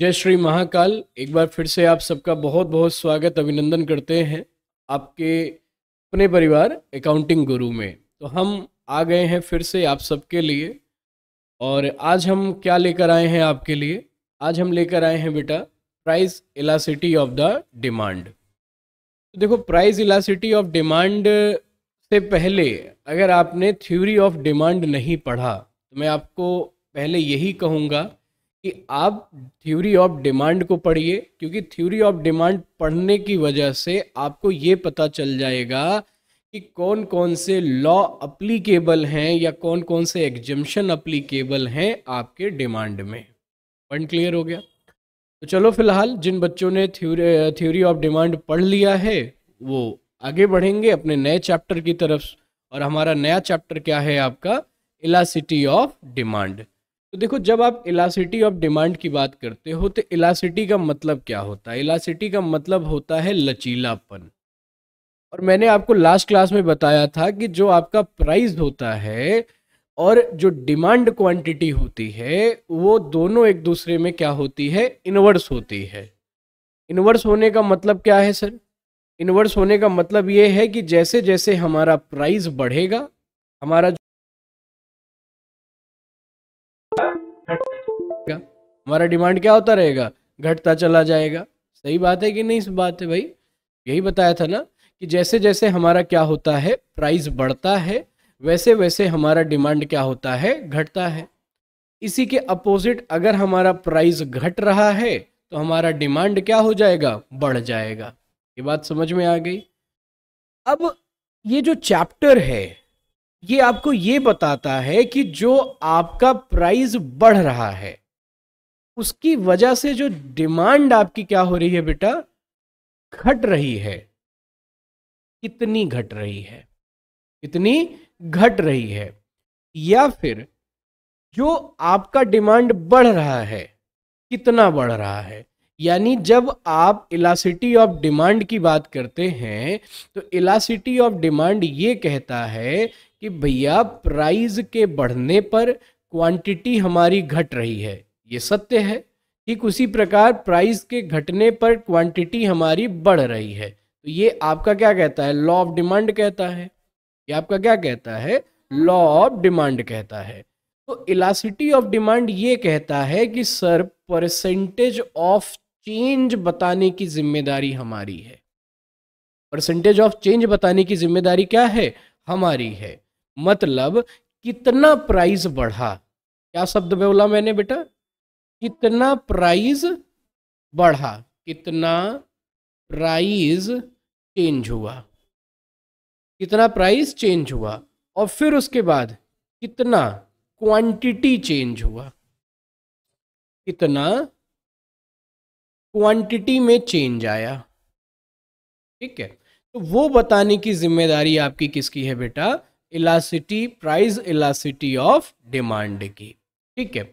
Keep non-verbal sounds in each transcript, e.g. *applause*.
जय श्री महाकाल एक बार फिर से आप सबका बहुत बहुत स्वागत अभिनंदन करते हैं आपके अपने परिवार अकाउंटिंग गुरु में तो हम आ गए हैं फिर से आप सबके लिए और आज हम क्या लेकर आए हैं आपके लिए आज हम लेकर आए हैं बेटा price elasticity of the demand तो देखो प्राइस इलासिटी ऑफ डिमांड से पहले अगर आपने थ्योरी ऑफ डिमांड नहीं पढ़ा तो मैं आपको पहले यही कहूँगा कि आप थ्योरी ऑफ डिमांड को पढ़िए क्योंकि थ्योरी ऑफ डिमांड पढ़ने की वजह से आपको ये पता चल जाएगा कि कौन कौन से लॉ अप्लीकेबल हैं या कौन कौन से एग्जम्शन अप्लीकेबल हैं आपके डिमांड में पॉइंट क्लियर हो गया तो चलो फिलहाल जिन बच्चों ने थ्योरी थ्योरी ऑफ डिमांड पढ़ लिया है वो आगे बढ़ेंगे अपने नए चैप्टर की तरफ और हमारा नया चैप्टर क्या है आपका इलासिटी ऑफ डिमांड तो देखो जब आप इलासिटी ऑफ डिमांड की बात करते हो तो इलासिटी का मतलब क्या होता है इलासिटी का मतलब होता है लचीलापन और मैंने आपको लास्ट क्लास में बताया था कि जो आपका प्राइस होता है और जो डिमांड क्वांटिटी होती है वो दोनों एक दूसरे में क्या होती है इनवर्स होती है इनवर्स होने का मतलब क्या है सर इनवर्स होने का मतलब ये है कि जैसे जैसे हमारा प्राइस बढ़ेगा हमारा हमारा डिमांड क्या होता रहेगा घटता चला जाएगा सही बात है कि नहीं इस बात है भाई यही बताया था ना कि जैसे जैसे हमारा क्या होता है प्राइस बढ़ता है वैसे वैसे हमारा डिमांड क्या होता है घटता है इसी के अपोजिट अगर हमारा प्राइस घट रहा है तो हमारा डिमांड क्या हो जाएगा बढ़ जाएगा ये बात समझ में आ गई अब ये जो चैप्टर है ये आपको ये बताता है कि जो आपका प्राइस बढ़ रहा है उसकी वजह से जो डिमांड आपकी क्या हो रही है बेटा घट रही है कितनी घट रही है कितनी घट रही है या फिर जो आपका डिमांड बढ़ रहा है कितना बढ़ रहा है यानी जब आप इलासिटी ऑफ डिमांड की बात करते हैं तो इलासिटी ऑफ डिमांड ये कहता है कि भैया प्राइस के बढ़ने पर क्वांटिटी हमारी घट रही है ये सत्य है ठीक उसी प्रकार प्राइस के घटने पर क्वांटिटी हमारी बढ़ रही है तो ये आपका क्या कहता है लॉ ऑफ डिमांड कहता है ये आपका क्या कहता है लॉ ऑफ डिमांड कहता है तो इलासिटी ऑफ डिमांड ये कहता है कि सर परसेंटेज ऑफ चेंज बताने की जिम्मेदारी हमारी है परसेंटेज ऑफ चेंज बताने की जिम्मेदारी क्या है हमारी है मतलब कितना प्राइस बढ़ा क्या शब्द बोला मैंने बेटा कितना प्राइस बढ़ा कितना प्राइस चेंज हुआ कितना प्राइस चेंज हुआ और फिर उसके बाद कितना क्वांटिटी चेंज हुआ कितना क्वांटिटी में चेंज आया ठीक है तो वो बताने की जिम्मेदारी आपकी किसकी है बेटा elasticity price elasticity of demand की ठीक है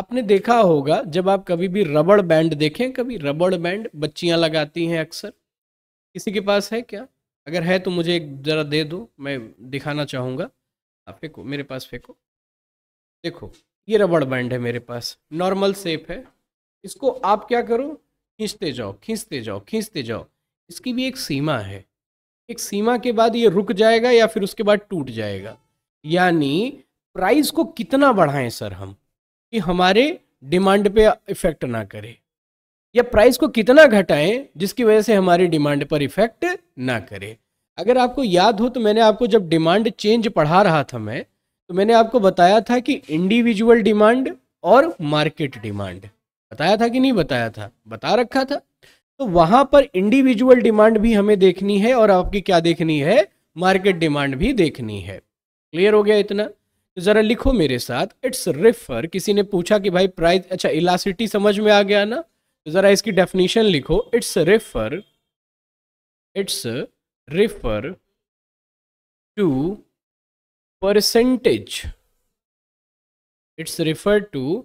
आपने देखा होगा जब आप कभी भी रबड़ बैंड देखें कभी रबड़ बैंड बच्चियां लगाती हैं अक्सर किसी के पास है क्या अगर है तो मुझे एक ज़रा दे दो मैं दिखाना चाहूँगा आप फेंको मेरे पास फेंको देखो ये रबड़ बैंड है मेरे पास नॉर्मल सेप है इसको आप क्या करो खींचते जाओ खींचते जाओ खींचते जाओ इसकी भी एक सीमा है एक सीमा के बाद ये रुक जाएगा या फिर उसके बाद टूट जाएगा यानी प्राइस को कितना बढ़ाएं सर हम कि हमारे डिमांड पे इफेक्ट ना करे या प्राइस को कितना घटाएं जिसकी वजह से हमारी डिमांड पर इफेक्ट ना करे अगर आपको याद हो तो मैंने आपको जब डिमांड चेंज पढ़ा रहा था मैं तो मैंने आपको बताया था कि इंडिविजुअल डिमांड और मार्केट डिमांड बताया था कि नहीं बताया था बता रखा था तो वहां पर इंडिविजुअल डिमांड भी हमें देखनी है और आपकी क्या देखनी है मार्केट डिमांड भी देखनी है क्लियर हो गया इतना तो जरा लिखो मेरे साथ इट्स रिफर किसी ने पूछा कि भाई प्राइस अच्छा इलासिटी समझ में आ गया ना तो जरा इसकी डेफिनेशन लिखो it's refer it's refer to percentage it's refer to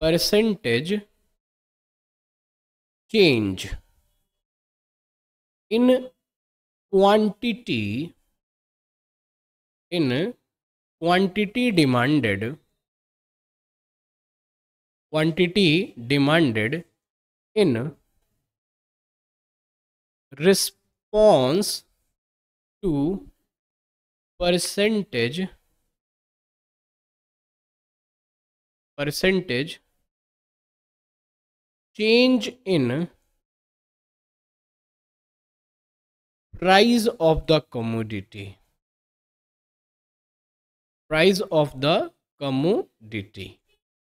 percentage change in quantity in quantity demanded quantity demanded in response to percentage percentage change in price of the commodity price of the commodity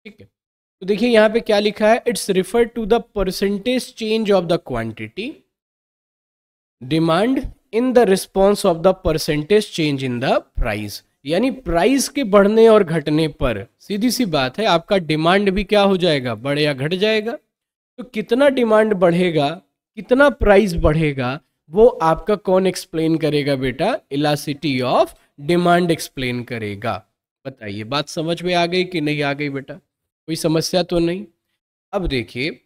ठीक है तो देखिए यहां पे क्या लिखा है it's refer to the percentage change of the quantity demand in the response of the percentage change in the price यानी प्राइस के बढ़ने और घटने पर सीधी सी बात है आपका डिमांड भी क्या हो जाएगा बढ़ या घट जाएगा तो कितना डिमांड बढ़ेगा कितना प्राइस बढ़ेगा वो आपका कौन एक्सप्लेन करेगा बेटा इलासिटी ऑफ डिमांड एक्सप्लेन करेगा बताइए बात समझ में आ गई कि नहीं आ गई बेटा कोई समस्या तो नहीं अब देखिए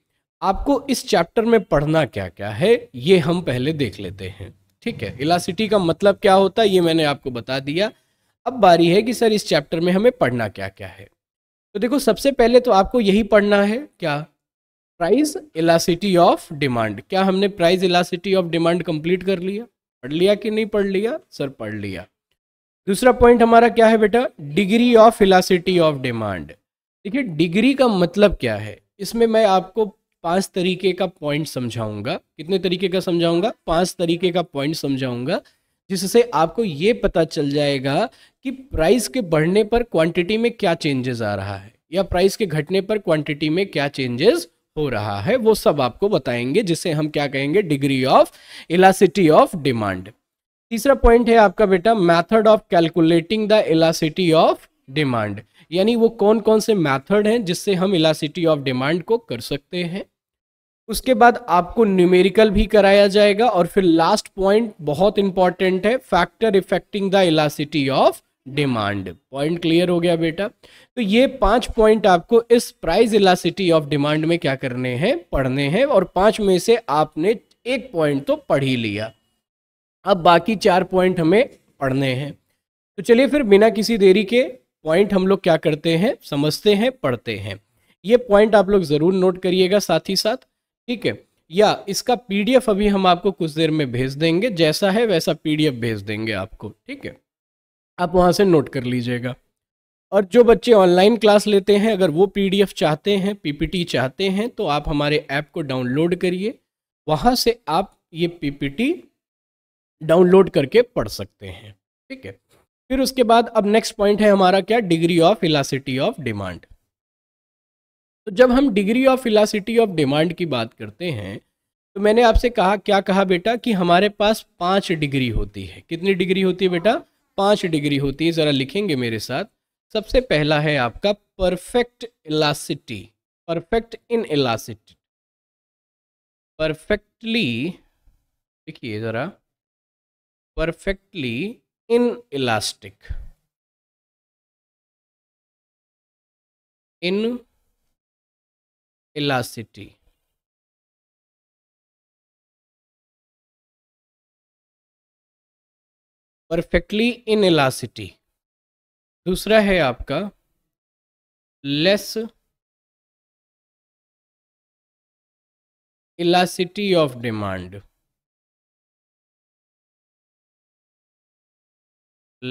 आपको इस चैप्टर में पढ़ना क्या क्या है ये हम पहले देख लेते हैं ठीक है इलासिटी का मतलब क्या होता है ये मैंने आपको बता दिया अब बारी है कि सर इस चैप्टर में हमें पढ़ना क्या क्या है तो देखो सबसे पहले तो आपको यही पढ़ना है क्या प्राइस इलासिटी ऑफ डिमांड क्या हमने price elasticity of demand complete कर लिया पढ़ लिया कि नहीं पढ़ लिया सर पढ़ लिया दूसरा पॉइंट हमारा क्या है बेटा degree of elasticity of demand देखिए डिग्री का मतलब क्या है इसमें मैं आपको पांच तरीके का पॉइंट समझाऊंगा कितने तरीके का समझाऊंगा पांच तरीके का पॉइंट समझाऊंगा जिससे आपको ये पता चल जाएगा कि प्राइस के बढ़ने पर क्वांटिटी में क्या चेंजेस आ रहा है या प्राइस के घटने पर क्वांटिटी में क्या चेंजेस हो रहा है वो सब आपको बताएंगे जिसे हम क्या कहेंगे degree of elasticity of demand तीसरा पॉइंट है आपका बेटा method of calculating the elasticity of demand यानी वो कौन कौन से मैथड हैं जिससे हम इलासिटी ऑफ डिमांड को कर सकते हैं उसके बाद आपको न्यूमेरिकल भी कराया जाएगा और फिर लास्ट पॉइंट बहुत इंपॉर्टेंट है factor affecting the elasticity of demand point clear हो गया बेटा तो ये पांच पॉइंट आपको इस प्राइस इलासिटी ऑफ डिमांड में क्या करने हैं पढ़ने हैं और पांच में से आपने एक पॉइंट तो पढ़ ही लिया अब बाकी चार पॉइंट हमें पढ़ने हैं तो चलिए फिर बिना किसी देरी के पॉइंट हम लोग क्या करते हैं समझते हैं पढ़ते हैं ये पॉइंट आप लोग ज़रूर नोट करिएगा साथ ही साथ ठीक है या इसका पीडीएफ अभी हम आपको कुछ देर में भेज देंगे जैसा है वैसा पीडीएफ भेज देंगे आपको ठीक है आप वहाँ से नोट कर लीजिएगा और जो बच्चे ऑनलाइन क्लास लेते हैं अगर वो पीडीएफ चाहते हैं पीपीटी चाहते हैं तो आप हमारे ऐप को डाउनलोड करिए वहाँ से आप ये पीपीटी डाउनलोड करके पढ़ सकते हैं ठीक है फिर उसके बाद अब नेक्स्ट पॉइंट है हमारा क्या degree of elasticity of demand तो जब हम degree of elasticity of demand की बात करते हैं तो मैंने आपसे कहा क्या कहा बेटा कि हमारे पास पाँच डिग्री होती है कितनी डिग्री होती है बेटा पांच डिग्री होती है ज़रा लिखेंगे मेरे साथ सबसे पहला है आपका perfect elasticity perfect inelasticity perfectly देखिए ज़रा perfectly inelastic inelasticity perfectly inelasticity दूसरा है आपका less elasticity of demand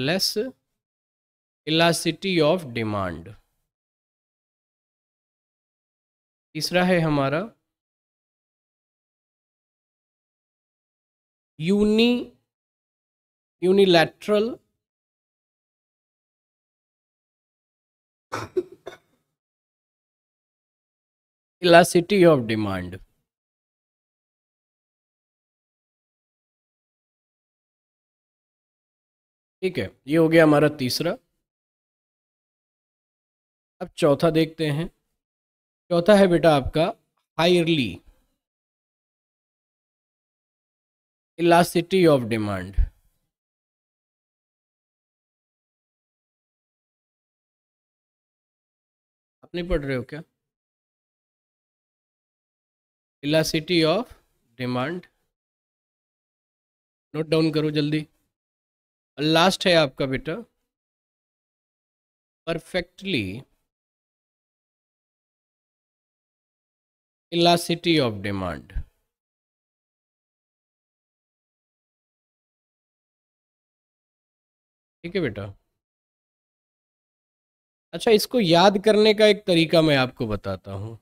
less elasticity of demand तीसरा है हमारा uni unilateral elasticity of demand ठीक है ये हो गया हमारा तीसरा अब चौथा देखते हैं चौथा है बेटा आपका हायरली इलासिटी ऑफ डिमांड नहीं पढ़ रहे हो क्या elasticity of demand note down करो जल्दी लास्ट है आपका बेटा परफेक्टली इलासिटी ऑफ डिमांड ठीक है बेटा अच्छा इसको याद करने का एक तरीका मैं आपको बताता हूँ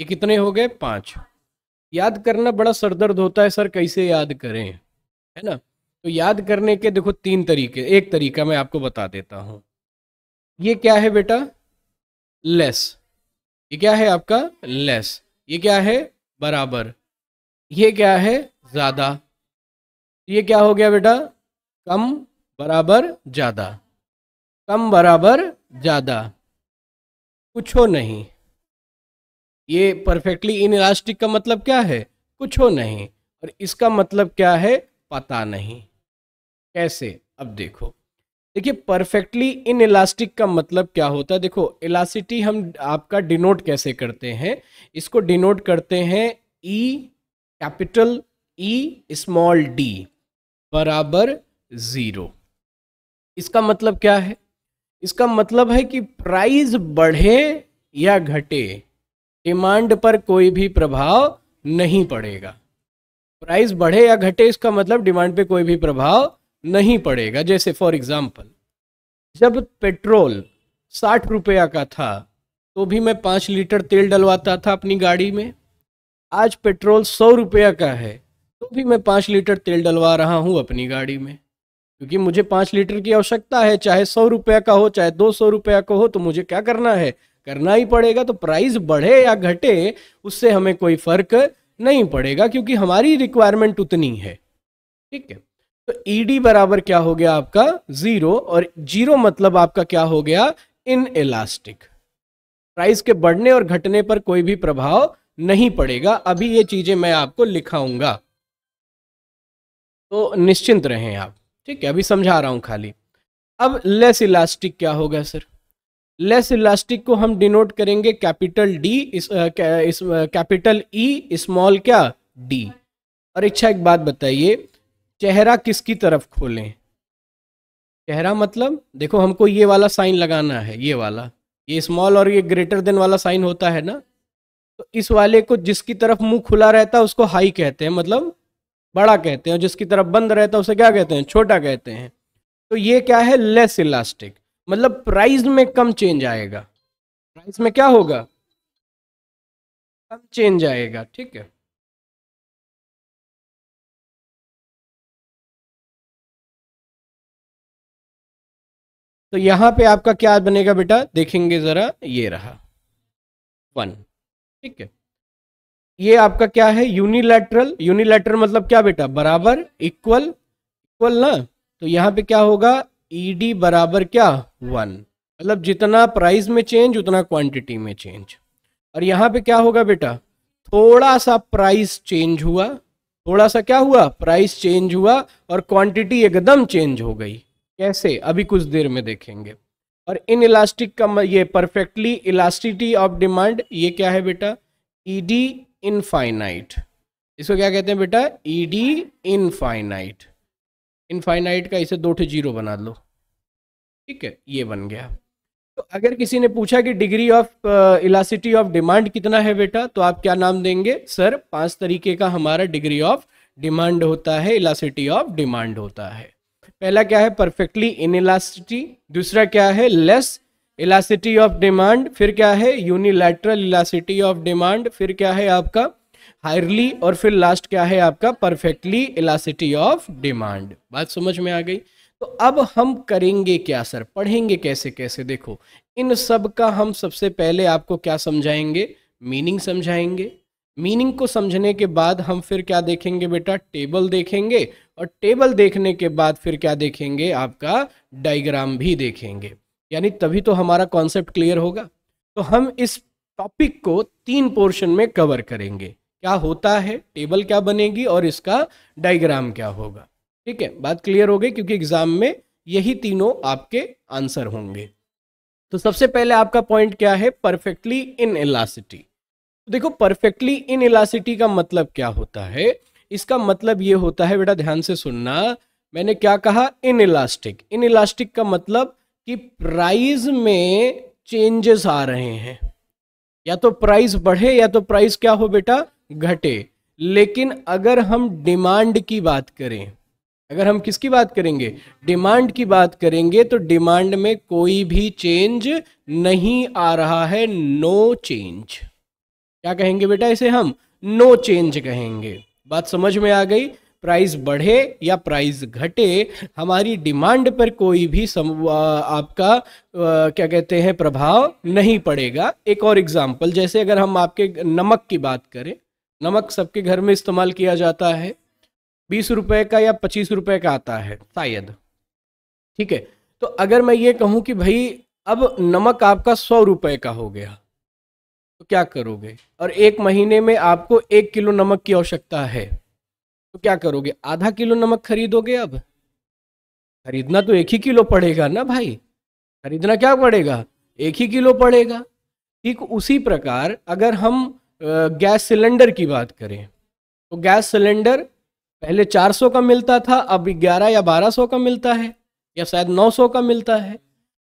ये कितने हो गए पाँच याद करना बड़ा सरदर्द होता है सर कैसे याद करें है ना तो याद करने के देखो तीन तरीके एक तरीका मैं आपको बता देता हूँ ये क्या है बेटा लेस ये क्या है आपका लेस ये क्या है बराबर ये क्या है ज़्यादा ये क्या हो गया बेटा कम बराबर ज़्यादा कम बराबर ज़्यादा कुछ हो नहीं ये परफेक्टली इन इलास्टिक का मतलब क्या है कुछ हो नहीं और इसका मतलब क्या है पता नहीं कैसे अब देखो देखिए परफेक्टली इन इलास्टिक का मतलब क्या होता है देखो इलास्टिटी हम आपका डिनोट कैसे करते हैं इसको डिनोट करते हैं E capital E small D बराबर ज़ीरो इसका मतलब क्या है इसका मतलब है कि प्राइस बढ़े या घटे डिमांड पर कोई भी प्रभाव नहीं पड़ेगा प्राइस बढ़े या घटे इसका मतलब डिमांड पे कोई भी प्रभाव नहीं पड़ेगा जैसे फॉर एग्जांपल जब पेट्रोल साठ रुपया का था तो भी मैं पाँच लीटर तेल डलवाता था अपनी गाड़ी में आज पेट्रोल सौ रुपया का है तो भी मैं पाँच लीटर तेल डलवा रहा हूँ अपनी गाड़ी में क्योंकि मुझे पांच लीटर की आवश्यकता है चाहे सौ रुपया का हो चाहे दो सौ रुपया का हो तो मुझे क्या करना है करना ही पड़ेगा तो प्राइस बढ़े या घटे उससे हमें कोई फर्क नहीं पड़ेगा क्योंकि हमारी रिक्वायरमेंट उतनी है ठीक है तो ईडी e बराबर क्या हो गया आपका जीरो और जीरो मतलब आपका क्या हो गया इन इलास्टिक प्राइस के बढ़ने और घटने पर कोई भी प्रभाव नहीं पड़ेगा अभी ये चीजें मैं आपको लिखाऊंगा तो निश्चिंत रहें आप ठीक है अभी समझा रहा हूँ खाली अब लेस इलास्टिक क्या होगा सर लेस इलास्टिक को हम डिनोट करेंगे कैपिटल डी इस, कैपिटल ई स्मॉल क्या डी और इच्छा एक बात बताइए चेहरा किसकी तरफ खोलें चेहरा मतलब देखो हमको ये वाला साइन लगाना है ये वाला ये स्मॉल और ये ग्रेटर देन वाला साइन होता है ना तो इस वाले को जिसकी तरफ मुंह खुला रहता है उसको हाई कहते हैं मतलब बड़ा कहते हैं जिसकी तरफ बंद रहता है उसे क्या कहते हैं छोटा कहते हैं तो ये क्या है लेस इलास्टिक मतलब प्राइस में कम चेंज आएगा प्राइस में क्या होगा कम चेंज आएगा ठीक है तो यहां पे आपका क्या बनेगा बेटा देखेंगे जरा ये रहा वन ठीक है ये आपका क्या है यूनिलैटरल यूनिलैटरल मतलब क्या बेटा बराबर इक्वल इक्वल ना तो यहाँ पे क्या होगा ईडी e बराबर क्या वन मतलब जितना प्राइस में चेंज उतना क्वांटिटी में चेंज और यहाँ पे क्या होगा बेटा थोड़ा सा प्राइस चेंज हुआ थोड़ा सा क्या हुआ प्राइस चेंज हुआ और क्वांटिटी एकदम चेंज हो गई कैसे अभी कुछ देर में देखेंगे और इन इलास्टिक का ये परफेक्टली इलास्टिटी ऑफ डिमांड ये क्या है बेटा ईडी e इनफाइनाइट इसको क्या कहते हैं बेटा ई डी इनफाइनाइट इनफाइनाइट का इसे दो ठे जीरो बना लो ठीक है ये बन गया तो अगर किसी ने पूछा कि degree of elasticity of demand कितना है बेटा तो आप क्या नाम देंगे सर पांच तरीके का हमारा डिग्री ऑफ डिमांड होता है इलासिटी ऑफ डिमांड होता है पहला क्या है परफेक्टली इन इलासिटी दूसरा क्या है लेस इलासिटी ऑफ डिमांड फिर क्या है यूनिलैटरल इलासिटी ऑफ डिमांड फिर क्या है आपका हायरली और फिर लास्ट क्या है आपका परफेक्टली इलासिटी ऑफ डिमांड बात समझ में आ गई तो अब हम करेंगे क्या सर पढ़ेंगे कैसे कैसे देखो इन सब का हम सबसे पहले आपको क्या समझाएंगे मीनिंग समझाएंगे मीनिंग को समझने के बाद हम फिर क्या देखेंगे बेटा टेबल देखेंगे और टेबल देखने के बाद फिर क्या देखेंगे आपका डायग्राम भी देखेंगे यानी तभी तो हमारा कॉन्सेप्ट क्लियर होगा तो हम इस टॉपिक को तीन पोर्शन में कवर करेंगे क्या होता है टेबल क्या बनेगी और इसका डायग्राम क्या होगा ठीक है बात क्लियर हो गई क्योंकि एग्जाम में यही तीनों आपके आंसर होंगे तो सबसे पहले आपका पॉइंट क्या है परफेक्टली इन इलासिटी देखो परफेक्टली इन इलासिटी का मतलब क्या होता है इसका मतलब ये होता है बेटा ध्यान से सुनना मैंने क्या कहा इन इलास्टिक इन इलास्टिक का मतलब कि प्राइस में चेंजेस आ रहे हैं या तो प्राइस बढ़े या तो प्राइस क्या हो बेटा घटे लेकिन अगर हम डिमांड की बात करें अगर हम किसकी बात करेंगे डिमांड की बात करेंगे तो डिमांड में कोई भी चेंज नहीं आ रहा है नो चेंज क्या कहेंगे बेटा इसे हम नो चेंज कहेंगे बात समझ में आ गई प्राइस बढ़े या प्राइस घटे हमारी डिमांड पर कोई भी सम, आपका आ, क्या कहते हैं प्रभाव नहीं पड़ेगा एक और एग्जाम्पल जैसे अगर हम आपके नमक की बात करें नमक सबके घर में इस्तेमाल किया जाता है बीस रुपए का या पच्चीस रुपए का आता है शायद ठीक है तो अगर मैं ये कहूँ कि भाई अब नमक आपका सौ रुपये का हो गया तो क्या करोगे और एक महीने में आपको एक किलो नमक की आवश्यकता है तो क्या करोगे आधा किलो नमक खरीदोगे अब खरीदना तो एक ही किलो पड़ेगा ना भाई खरीदना क्या पड़ेगा एक ही किलो पड़ेगा ठीक उसी प्रकार अगर हम गैस सिलेंडर की बात करें तो गैस सिलेंडर पहले 400 का मिलता था अब 11 या 1200 का मिलता है या शायद 900 का मिलता है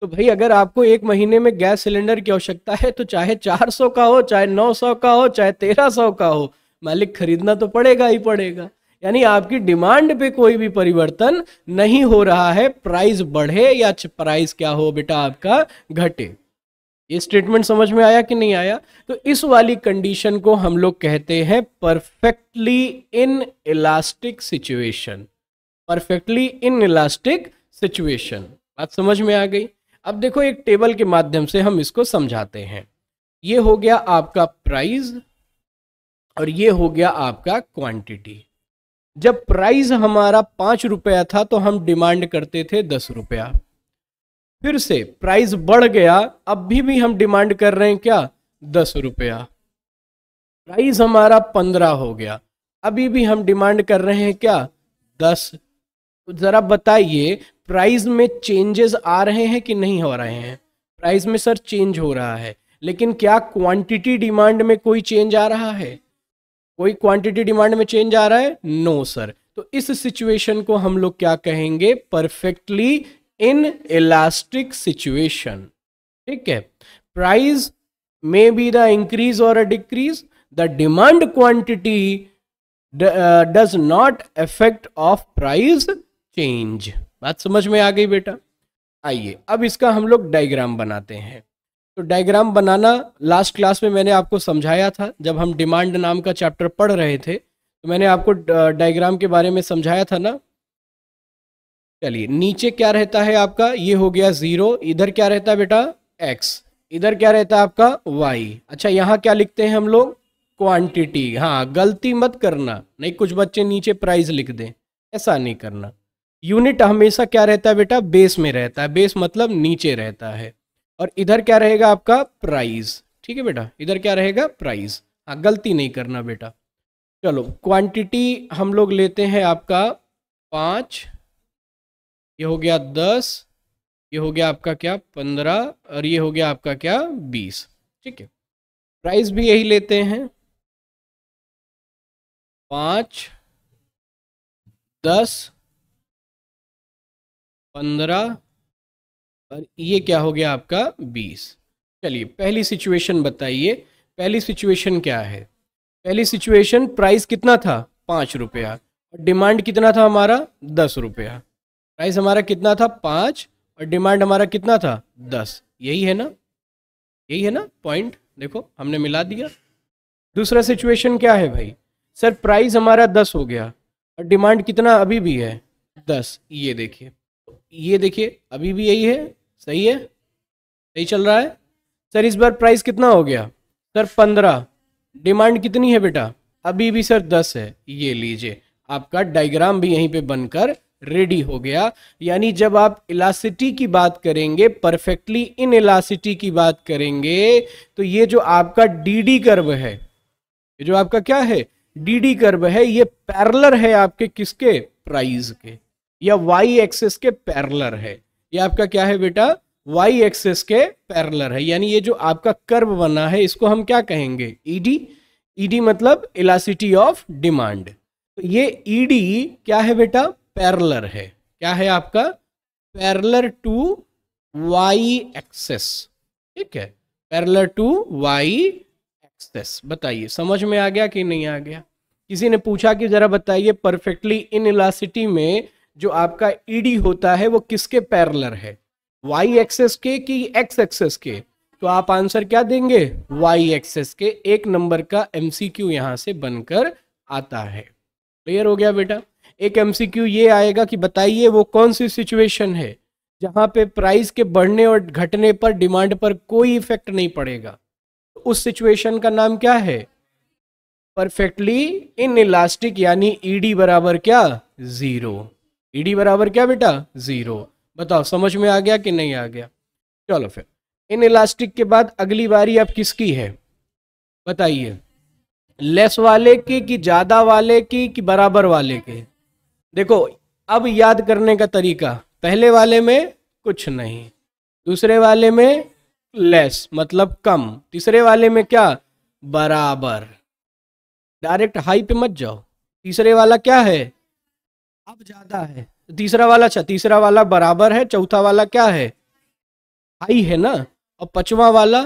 तो भाई अगर आपको एक महीने में गैस सिलेंडर की आवश्यकता है तो चाहे 400 का हो चाहे 900 का हो चाहे 1300 का हो मालिक खरीदना तो पड़ेगा ही पड़ेगा यानी आपकी डिमांड पे कोई भी परिवर्तन नहीं हो रहा है प्राइस बढ़े या प्राइस क्या हो बेटा आपका घटे ये स्टेटमेंट समझ में आया कि नहीं आया तो इस वाली कंडीशन को हम लोग कहते हैं perfectly inelastic situation perfectly inelastic situation बात समझ में आ गई अब देखो एक टेबल के माध्यम से हम इसको समझाते हैं ये हो गया आपका प्राइस और ये हो गया आपका क्वांटिटी जब प्राइस हमारा पांच रुपया था तो हम डिमांड करते थे दस रुपया फिर से प्राइस बढ़ गया अब भी भी हम डिमांड कर रहे हैं क्या दस रुपया प्राइस हमारा पंद्रह हो गया अभी भी हम डिमांड कर रहे हैं क्या दस तो ज़रा बताइए प्राइस में चेंजेस आ रहे हैं कि नहीं हो रहे हैं प्राइस में सर चेंज हो रहा है लेकिन क्या क्वांटिटी डिमांड में कोई चेंज आ रहा है कोई क्वांटिटी डिमांड में चेंज आ रहा है नो no, सर तो इस सिचुएशन को हम लोग क्या कहेंगे परफेक्टली इन इलास्टिक सिचुएशन ठीक है price may be the increase और uh decrease the demand quantity does not affect of price change बात समझ में आ गई बेटा आइए अब इसका हम लोग डायग्राम बनाते हैं तो डायग्राम बनाना लास्ट क्लास में मैंने आपको समझाया था जब हम डिमांड नाम का चैप्टर पढ़ रहे थे तो मैंने आपको डायग्राम के बारे में समझाया था ना चलिए नीचे क्या रहता है आपका ये हो गया ज़ीरो इधर क्या रहता है बेटा एक्स इधर क्या रहता है आपका वाई अच्छा यहाँ क्या लिखते हैं हम लोग क्वांटिटी हाँ गलती मत करना नहीं कुछ बच्चे नीचे प्राइस लिख दें ऐसा नहीं करना यूनिट हमेशा क्या रहता है बेटा बेस में रहता है बेस मतलब नीचे रहता है और इधर क्या रहेगा आपका प्राइस ठीक है बेटा इधर क्या रहेगा प्राइस हाँ गलती नहीं करना बेटा चलो क्वांटिटी हम लोग लेते हैं आपका पाँच ये हो गया दस ये हो गया आपका क्या पंद्रह और ये हो गया आपका क्या बीस ठीक है प्राइस भी यही लेते हैं पाँच दस पंद्रह और ये क्या हो गया आपका बीस चलिए पहली सिचुएशन बताइए पहली सिचुएशन क्या है पहली सिचुएशन प्राइस कितना था पाँच रुपया और डिमांड कितना था हमारा दस रुपया प्राइस हमारा कितना था पाँच और डिमांड हमारा कितना था दस यही है ना यही है ना पॉइंट देखो हमने मिला दिया दूसरा सिचुएशन क्या है भाई सर प्राइस हमारा दस हो गया और डिमांड कितना अभी भी है दस ये देखिए ये देखिए अभी भी यही है सही है सही चल रहा है सर इस बार प्राइस कितना हो गया सर पंद्रह डिमांड कितनी है बेटा अभी भी सर दस है ये लीजिए आपका डायग्राम भी यहीं पे बनकर रेडी हो गया यानी जब आप इलासिटी की बात करेंगे परफेक्टली इन इलासिटी की बात करेंगे तो ये जो आपका डीडी कर्व है ये जो आपका क्या है डीडी कर्व है ये पैरलर है आपके किसके प्राइस के या वाई एक्सेस के पैरलर है ये आपका क्या है बेटा वाई एक्सेस के पैरलर है यानी ये जो आपका कर्व बना है इसको हम क्या कहेंगे ईडी e ईडी e मतलब इलासिटी ऑफ डिमांड तो ये ईडी e क्या है बेटा पैरलर है क्या है आपका पैरलर टू वाई एक्सेस ठीक है पैरलर टू वाई एक्सेस बताइए समझ में आ गया कि नहीं आ गया किसी ने पूछा कि जरा बताइए परफेक्टली इन इलासिटी में जो आपका ईडी e होता है वो किसके पैरलर है वाई एक्सेस के कि एक्स एक्सेस के तो आप आंसर क्या देंगे वाई एक्सेस के एक नंबर का एमसीक्यू यहां से बनकर आता है क्लियर हो गया बेटा एक एमसीक्यू ये आएगा कि बताइए वो कौन सी सिचुएशन है जहां पे प्राइस के बढ़ने और घटने पर डिमांड पर कोई इफेक्ट नहीं पड़ेगा तो उस सिचुएशन का नाम क्या है परफेक्टली इन इलास्टिक यानी ईडी e बराबर क्या जीरो ई डी बराबर क्या बेटा ज़ीरो बताओ समझ में आ गया कि नहीं आ गया चलो फिर इन इलास्टिक के बाद अगली बारी अब किसकी है बताइए लेस वाले की कि ज़्यादा वाले की कि बराबर वाले के देखो अब याद करने का तरीका पहले वाले में कुछ नहीं दूसरे वाले में लेस मतलब कम तीसरे वाले में क्या बराबर डायरेक्ट हाई पे मत जाओ तीसरे वाला क्या है अब ज्यादा है तीसरा वाला अच्छा तीसरा वाला बराबर है चौथा वाला क्या है हाई है ना और पचवा वाला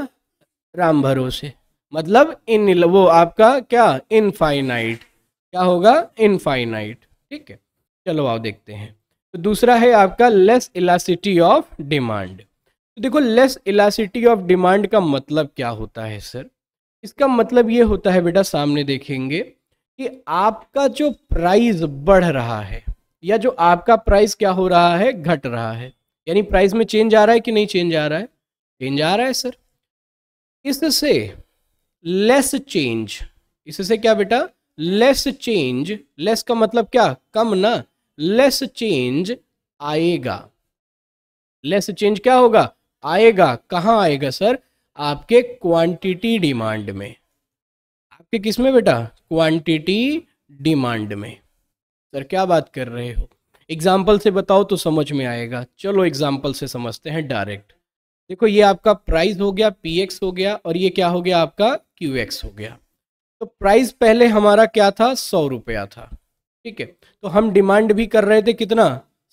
राम भरोसे मतलब इन वो आपका क्या इनफाइनाइट क्या होगा इनफाइनाइट ठीक है चलो आओ देखते हैं तो दूसरा है आपका लेस इलासिटी ऑफ डिमांड तो देखो लेस इलासिटी ऑफ डिमांड का मतलब क्या होता है सर इसका मतलब ये होता है बेटा सामने देखेंगे कि आपका जो प्राइस बढ़ रहा है या जो आपका प्राइस क्या हो रहा है घट रहा है यानी प्राइस में चेंज आ रहा है कि नहीं चेंज आ रहा है चेंज आ रहा है सर इससे लेस चेंज इससे क्या बेटा लेस चेंज लेस का मतलब क्या कम ना लेस चेंज आएगा लेस चेंज क्या होगा आएगा कहाँ आएगा सर आपके क्वांटिटी डिमांड में आपके किस में बेटा क्वांटिटी डिमांड में सर क्या बात कर रहे हो एग्जाम्पल से बताओ तो समझ में आएगा चलो एग्जाम्पल से समझते हैं डायरेक्ट देखो ये आपका प्राइस हो गया पी एक्स हो गया और ये क्या हो गया आपका क्यू एक्स हो गया तो प्राइस पहले हमारा क्या था सौ रुपया था ठीक है तो हम डिमांड भी कर रहे थे कितना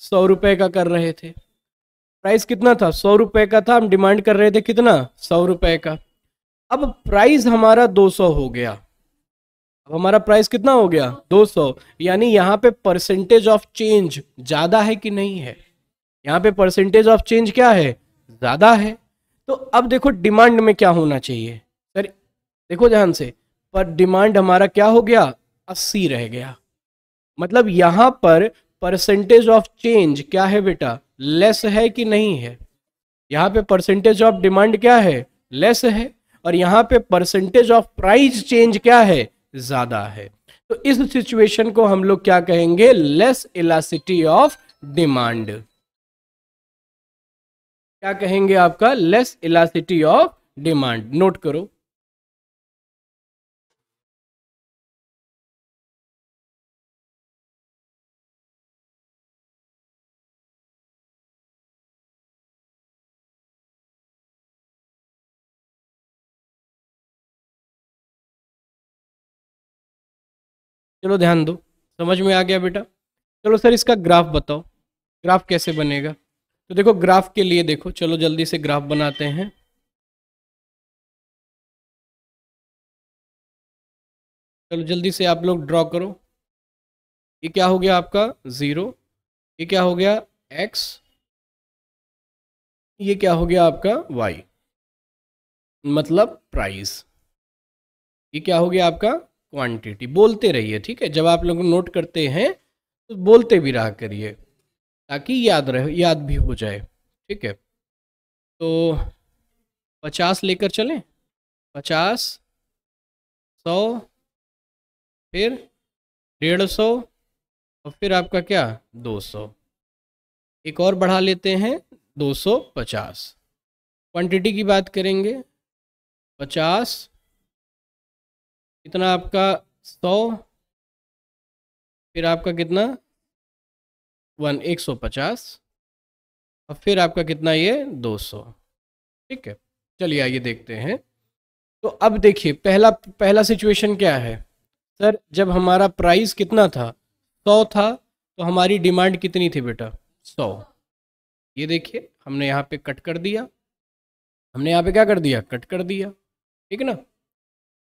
सौ रुपये का कर रहे थे प्राइस कितना था सौ रुपये का था हम डिमांड कर रहे थे कितना सौ रुपये का अब प्राइस हमारा दो सौ हो गया अब हमारा प्राइस कितना हो गया 200 यानी यहाँ पे परसेंटेज ऑफ चेंज ज्यादा है कि नहीं है यहाँ पे परसेंटेज ऑफ चेंज क्या है ज्यादा है तो अब देखो डिमांड में क्या होना चाहिए सर देखो ध्यान से पर डिमांड हमारा क्या हो गया अस्सी रह गया मतलब यहाँ पर परसेंटेज ऑफ चेंज क्या है बेटा लेस है कि नहीं है यहाँ पे परसेंटेज ऑफ डिमांड क्या है लेस है और यहाँ पे परसेंटेज ऑफ प्राइस चेंज क्या है ज़्यादा है तो इस सिचुएशन को हम लोग क्या कहेंगे लेस इलासिटी ऑफ डिमांड क्या कहेंगे आपका less elasticity of demand note करो चलो ध्यान दो समझ में आ गया बेटा चलो सर इसका ग्राफ बताओ ग्राफ कैसे बनेगा तो देखो ग्राफ के लिए देखो चलो जल्दी से ग्राफ बनाते हैं चलो जल्दी से आप लोग ड्रॉ करो ये क्या हो गया आपका ज़ीरो ये क्या हो गया एक्स ये क्या हो गया आपका वाई मतलब प्राइस ये क्या हो गया आपका क्वांटिटी बोलते रहिए ठीक है जब आप लोग नोट करते हैं तो बोलते भी रहा करिए ताकि याद रहे याद भी हो जाए ठीक है तो पचास लेकर चलें पचास सौ फिर डेढ़ सौ और फिर आपका क्या दो सौ एक और बढ़ा लेते हैं दो सौ पचास क्वांटिटी की बात करेंगे पचास कितना आपका सौ फिर आपका कितना वन एक सौ पचास और फिर आपका कितना ये दो सौ ठीक है चलिए आइए देखते हैं तो अब देखिए पहला पहला सिचुएशन क्या है सर जब हमारा प्राइस कितना था सौ था तो हमारी डिमांड कितनी थी बेटा सौ ये देखिए हमने यहाँ पे कट कर दिया हमने यहाँ पे क्या कर दिया कट कर दिया ठीक ना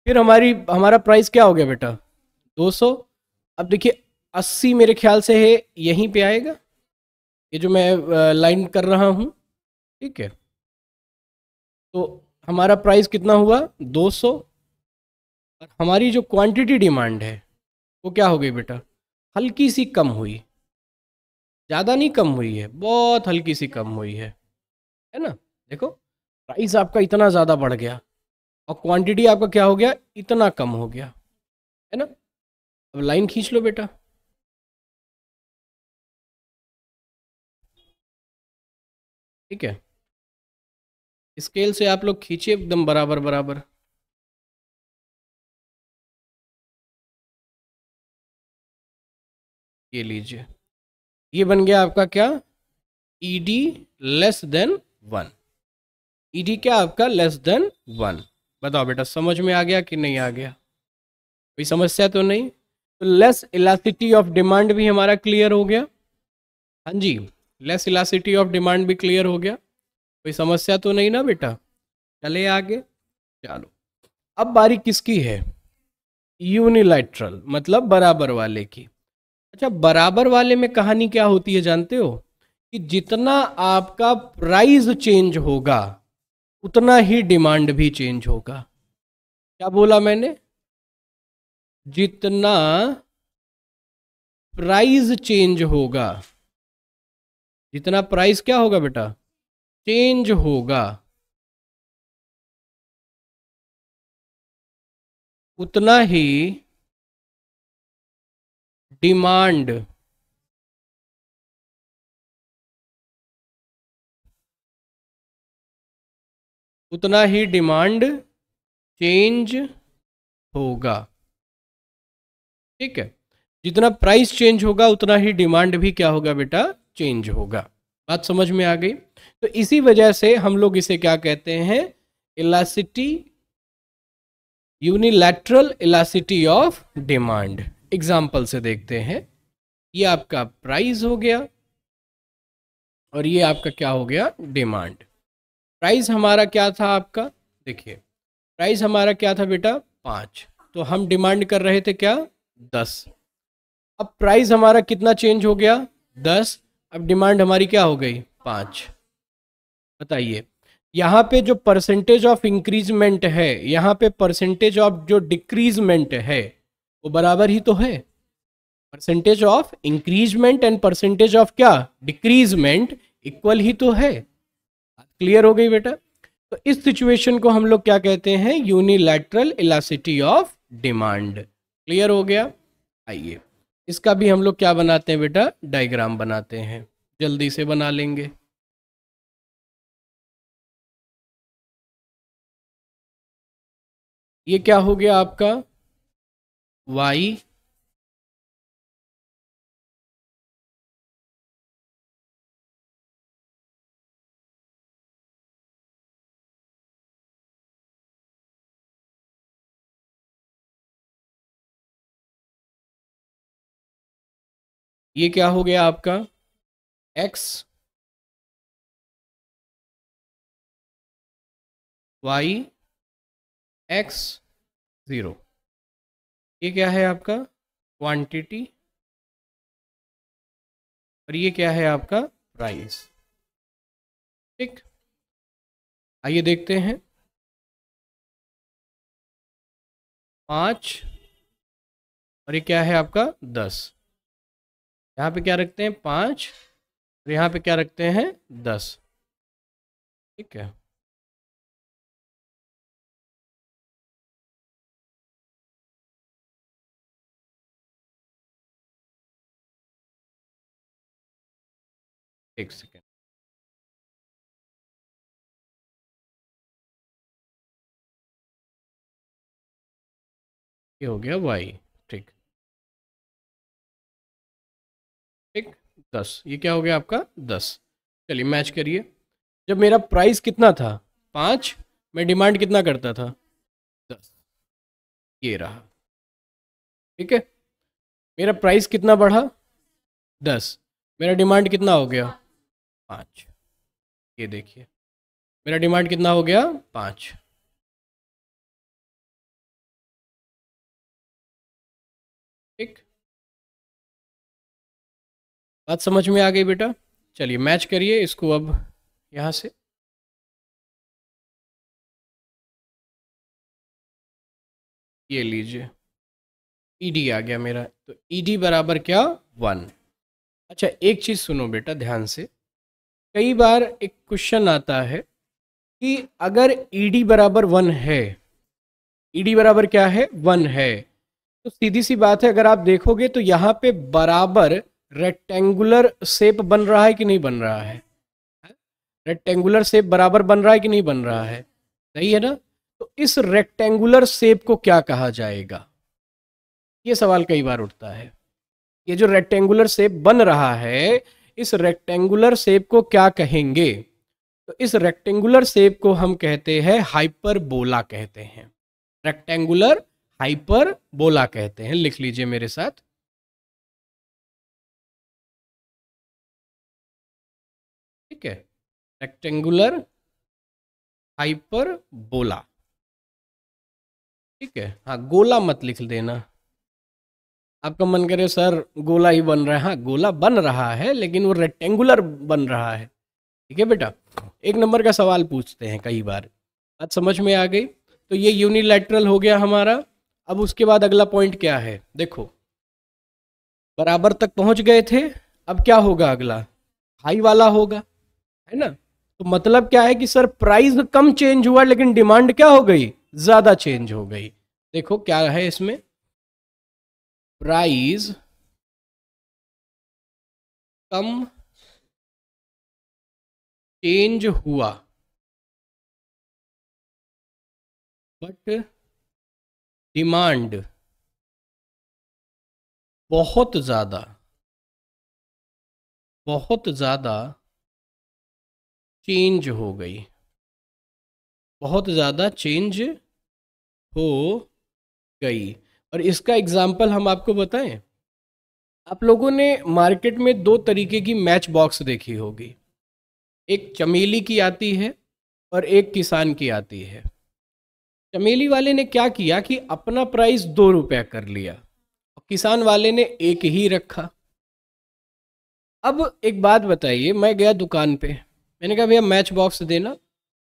फिर हमारी हमारा प्राइस क्या हो गया बेटा 200 अब देखिए 80 मेरे ख्याल से है यहीं पे आएगा ये जो मैं लाइन कर रहा हूँ ठीक है तो हमारा प्राइस कितना हुआ 200 और हमारी जो क्वांटिटी डिमांड है वो क्या हो गई बेटा हल्की सी कम हुई ज़्यादा नहीं कम हुई है बहुत हल्की सी कम हुई है है ना देखो प्राइस आपका इतना ज़्यादा बढ़ गया और क्वांटिटी आपका क्या हो गया इतना कम हो गया है ना अब लाइन खींच लो बेटा ठीक है स्केल से आप लोग खींचिए एकदम बराबर बराबर ये लीजिए ये बन गया आपका क्या ED less than one ED क्या आपका लेस देन वन बताओ बेटा समझ में आ गया कि नहीं आ गया कोई समस्या तो नहीं तो लेस इलासिटी ऑफ डिमांड भी हमारा क्लियर हो गया हाँ जी लेस इलासिटी ऑफ डिमांड भी क्लियर हो गया कोई समस्या तो नहीं ना बेटा चले आगे चलो अब बारी किसकी है यूनिलैटरल मतलब बराबर वाले की अच्छा बराबर वाले में कहानी क्या होती है जानते हो कि जितना आपका प्राइस चेंज होगा उतना ही डिमांड भी चेंज होगा क्या बोला मैंने जितना प्राइस चेंज होगा जितना प्राइस क्या होगा बेटा चेंज होगा उतना ही डिमांड उतना ही डिमांड चेंज होगा ठीक है जितना प्राइस चेंज होगा उतना ही डिमांड भी क्या होगा बेटा चेंज होगा बात समझ में आ गई तो इसी वजह से हम लोग इसे क्या कहते हैं elasticity unilateral elasticity of demand example से देखते हैं ये आपका प्राइस हो गया और ये आपका क्या हो गया डिमांड प्राइस हमारा क्या था आपका देखिए प्राइस हमारा क्या था बेटा पाँच तो हम डिमांड कर रहे थे क्या दस अब प्राइस हमारा कितना चेंज हो गया दस अब डिमांड हमारी क्या हो गई पाँच बताइए यहाँ पे जो परसेंटेज ऑफ इंक्रीजमेंट है यहाँ पे परसेंटेज ऑफ जो डिक्रीजमेंट है वो बराबर ही तो है percentage of increasement and percentage of क्या डिक्रीजमेंट इक्वल ही तो है क्लियर हो गई बेटा तो इस सिचुएशन को हम लोग क्या कहते हैं unilateral elasticity of demand clear हो गया आइए इसका भी हम लोग क्या बनाते हैं बेटा डायग्राम बनाते हैं जल्दी से बना लेंगे ये क्या हो गया आपका वाई ये क्या हो गया आपका x y x ज़ीरो ये क्या है आपका क्वांटिटी और ये क्या है आपका प्राइस ठीक आइए देखते हैं पांच और ये क्या है आपका दस यहाँ पे क्या रखते हैं पाँच और यहाँ पे क्या रखते हैं दस ठीक है एक सेकेंड हो गया वाई दस ये क्या हो गया आपका दस चलिए मैच करिए जब मेरा प्राइस कितना था पाँच मैं डिमांड कितना करता था दस ये रहा ठीक है मेरा प्राइस कितना बढ़ा दस मेरा डिमांड कितना हो गया पाँच ये देखिए मेरा डिमांड कितना हो गया पाँच ठीक बात समझ में आ गई बेटा चलिए मैच करिए इसको अब यहाँ से ये लीजिए ईडी e आ गया मेरा तो ईडी e बराबर क्या वन अच्छा एक चीज़ सुनो बेटा ध्यान से कई बार एक क्वेश्चन आता है कि अगर ईडी e बराबर वन है ईडी बराबर क्या है वन है तो सीधी सी बात है अगर आप देखोगे तो यहाँ पे बराबर रेक्टेंगुलर शेप बन रहा है कि नहीं बन रहा है रेक्टेंगुलर शेप बराबर बन रहा है कि नहीं बन रहा है सही है ना तो इस रेक्टेंगुलर शेप को क्या कहा जाएगा ये सवाल कई बार उठता है ये जो रेक्टेंगुलर शेप बन रहा है इस रेक्टेंगुलर शेप को क्या कहेंगे तो इस रेक्टेंगुलर शेप को हम कहते हैं हाइपरबोला कहते हैं रेक्टेंगुलर हाइपरबोला कहते हैं लिख लीजिए मेरे साथ ठीक है रेक्टेंगुलर हाइपर बोला ठीक है हाँ गोला मत लिख देना आपका मन करे सर गोला ही बन रहा है हाँ गोला बन रहा है लेकिन वो रेक्टेंगुलर बन रहा है ठीक है बेटा एक नंबर का सवाल पूछते हैं कई बार बात समझ में आ गई तो ये यूनिलैटरल हो गया हमारा अब उसके बाद अगला पॉइंट क्या है देखो बराबर तक पहुंच गए थे अब क्या होगा अगला हाई वाला होगा है ना तो मतलब क्या है कि सर प्राइस कम चेंज हुआ लेकिन डिमांड क्या हो गई ज्यादा चेंज हो गई देखो क्या है इसमें प्राइस कम चेंज हुआ बट डिमांड बहुत ज्यादा बहुत ज्यादा चेंज हो गई बहुत ज़्यादा चेंज हो गई और इसका एग्जाम्पल हम आपको बताएं आप लोगों ने मार्केट में दो तरीके की मैच बॉक्स देखी होगी एक चमेली की आती है और एक किसान की आती है चमेली वाले ने क्या किया कि अपना प्राइस दो रुपया कर लिया और किसान वाले ने एक ही रखा अब एक बात बताइए मैं गया दुकान पे मैंने कहा भैया मैच बॉक्स देना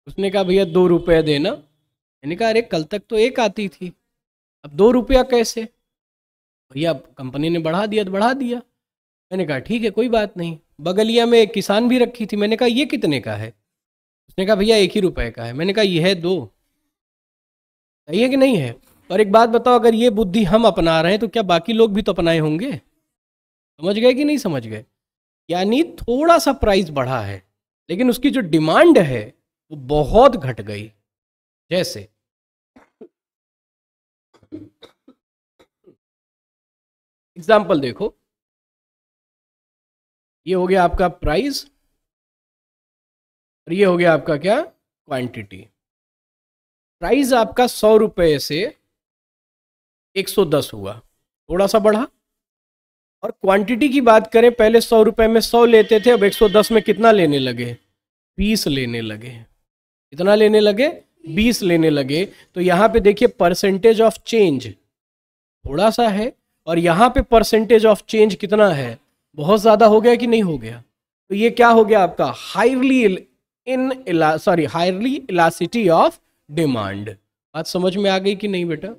उसने कहा भैया दो रुपये देना मैंने कहा अरे कल तक तो एक आती थी अब दो रुपया कैसे भैया कंपनी ने बढ़ा दिया तो बढ़ा दिया मैंने कहा ठीक है कोई बात नहीं बगलिया में एक किसान भी रखी थी मैंने कहा ये कितने का है उसने कहा भैया एक ही रुपए का है मैंने कहा यह है दो सही है कि नहीं है और एक बात बताओ अगर ये बुद्धि हम अपना रहे हैं तो क्या बाकी लोग भी तो अपनाए होंगे समझ गए कि नहीं समझ गए यानी थोड़ा सा प्राइस बढ़ा है लेकिन उसकी जो डिमांड है वो बहुत घट गई जैसे एग्जाम्पल देखो ये हो गया आपका प्राइस और ये हो गया आपका क्या क्वांटिटी प्राइस आपका सौ रुपये से एक सौ दस हुआ थोड़ा सा बढ़ा और क्वांटिटी की बात करें पहले सौ रुपए में सौ लेते थे अब एक सौ दस में कितना लेने लगे बीस लेने लगे कितना लेने लगे बीस लेने लगे तो यहाँ पे देखिए परसेंटेज ऑफ चेंज थोड़ा सा है और यहाँ पे परसेंटेज ऑफ चेंज कितना है बहुत ज़्यादा हो गया कि नहीं हो गया तो ये क्या हो गया आपका highly in sorry highly elasticity of demand बात समझ में आ गई कि नहीं बेटा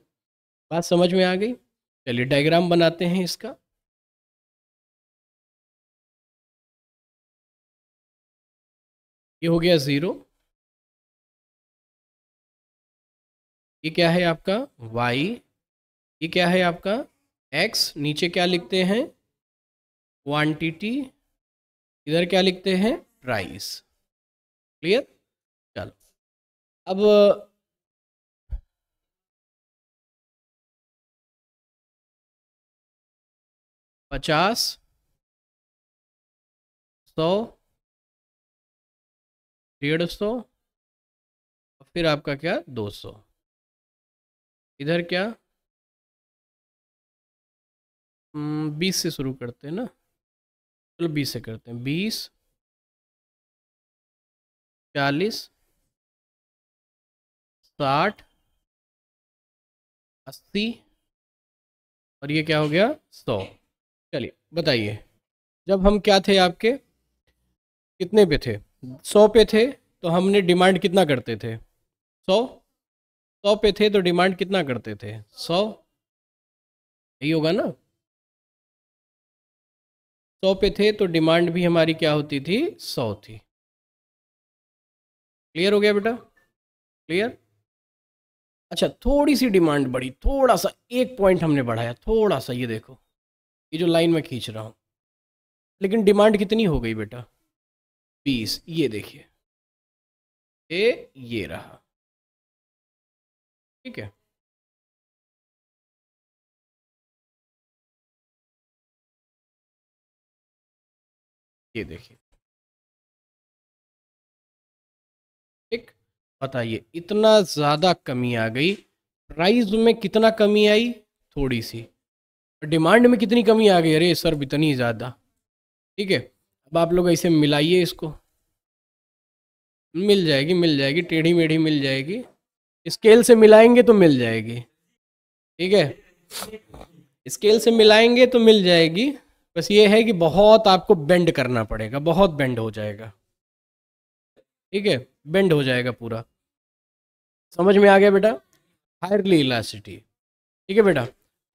बात समझ में आ गई चलिए डायग्राम बनाते हैं इसका ये हो गया ज़ीरो ये क्या है आपका वाई ये क्या है आपका एक्स नीचे क्या लिखते हैं क्वांटिटी इधर क्या लिखते हैं प्राइस क्लियर चलो अब पचास सौ डेढ़ सौ फिर आपका क्या दो सौ इधर क्या हम्म, बीस से शुरू करते हैं ना चलो बीस से करते हैं बीस चालीस साठ अस्सी और ये क्या हो गया सौ चलिए बताइए जब हम क्या थे आपके कितने पे थे सौ पे थे तो हमने डिमांड कितना करते थे सौ सौ पे थे तो डिमांड कितना करते थे सौ यही होगा ना सौ पे थे तो डिमांड भी हमारी क्या होती थी सौ थी क्लियर हो गया बेटा क्लियर अच्छा थोड़ी सी डिमांड बढ़ी थोड़ा सा एक पॉइंट हमने बढ़ाया थोड़ा सा ये देखो ये जो लाइन में खींच रहा हूं लेकिन डिमांड कितनी हो गई बेटा बीस ये देखिए ये ये रहा ठीक है ये देखिए ठीक बताइए इतना ज़्यादा कमी आ गई प्राइस में कितना कमी आई थोड़ी सी डिमांड में कितनी कमी आ गई अरे सर इतनी ज़्यादा ठीक है अब आप लोग ऐसे मिलाइए इसको मिल जाएगी मिल जाएगी टेढ़ी मेढ़ी मिल जाएगी स्केल से मिलाएंगे तो मिल जाएगी ठीक है स्केल से मिलाएंगे तो मिल जाएगी बस ये है कि बहुत आपको बेंड करना पड़ेगा बहुत बेंड हो जाएगा ठीक है बेंड हो जाएगा पूरा समझ में आ गया बेटा हायरली इलास्टिटी ठीक है बेटा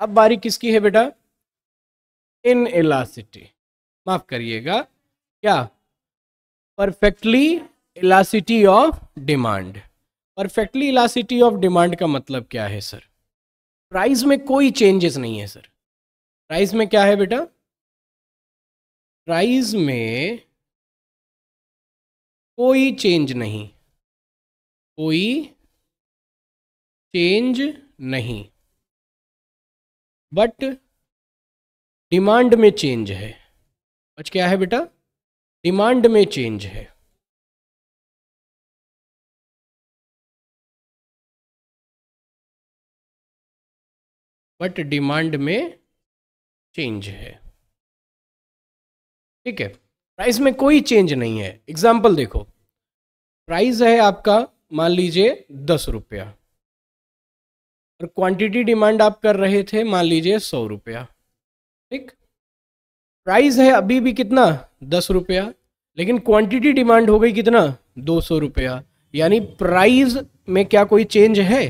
अब बारी किसकी है बेटा इन इलास्टिटी माफ़ करिएगा क्या perfectly elasticity of demand perfectly elasticity of demand का मतलब क्या है सर प्राइस में कोई चेंजेस नहीं है सर प्राइस में क्या है बेटा प्राइस में कोई चेंज नहीं कोई चेंज नहीं बट डिमांड में चेंज है बच क्या है बेटा डिमांड में चेंज है बट डिमांड में चेंज है ठीक है प्राइस में कोई चेंज नहीं है एग्जाम्पल देखो प्राइस है आपका मान लीजिए दस रुपया और क्वांटिटी डिमांड आप कर रहे थे मान लीजिए सौ रुपया ठीक प्राइस है अभी भी कितना दस रुपया लेकिन क्वांटिटी डिमांड हो गई कितना दो सौ रुपया यानी प्राइस में क्या कोई चेंज है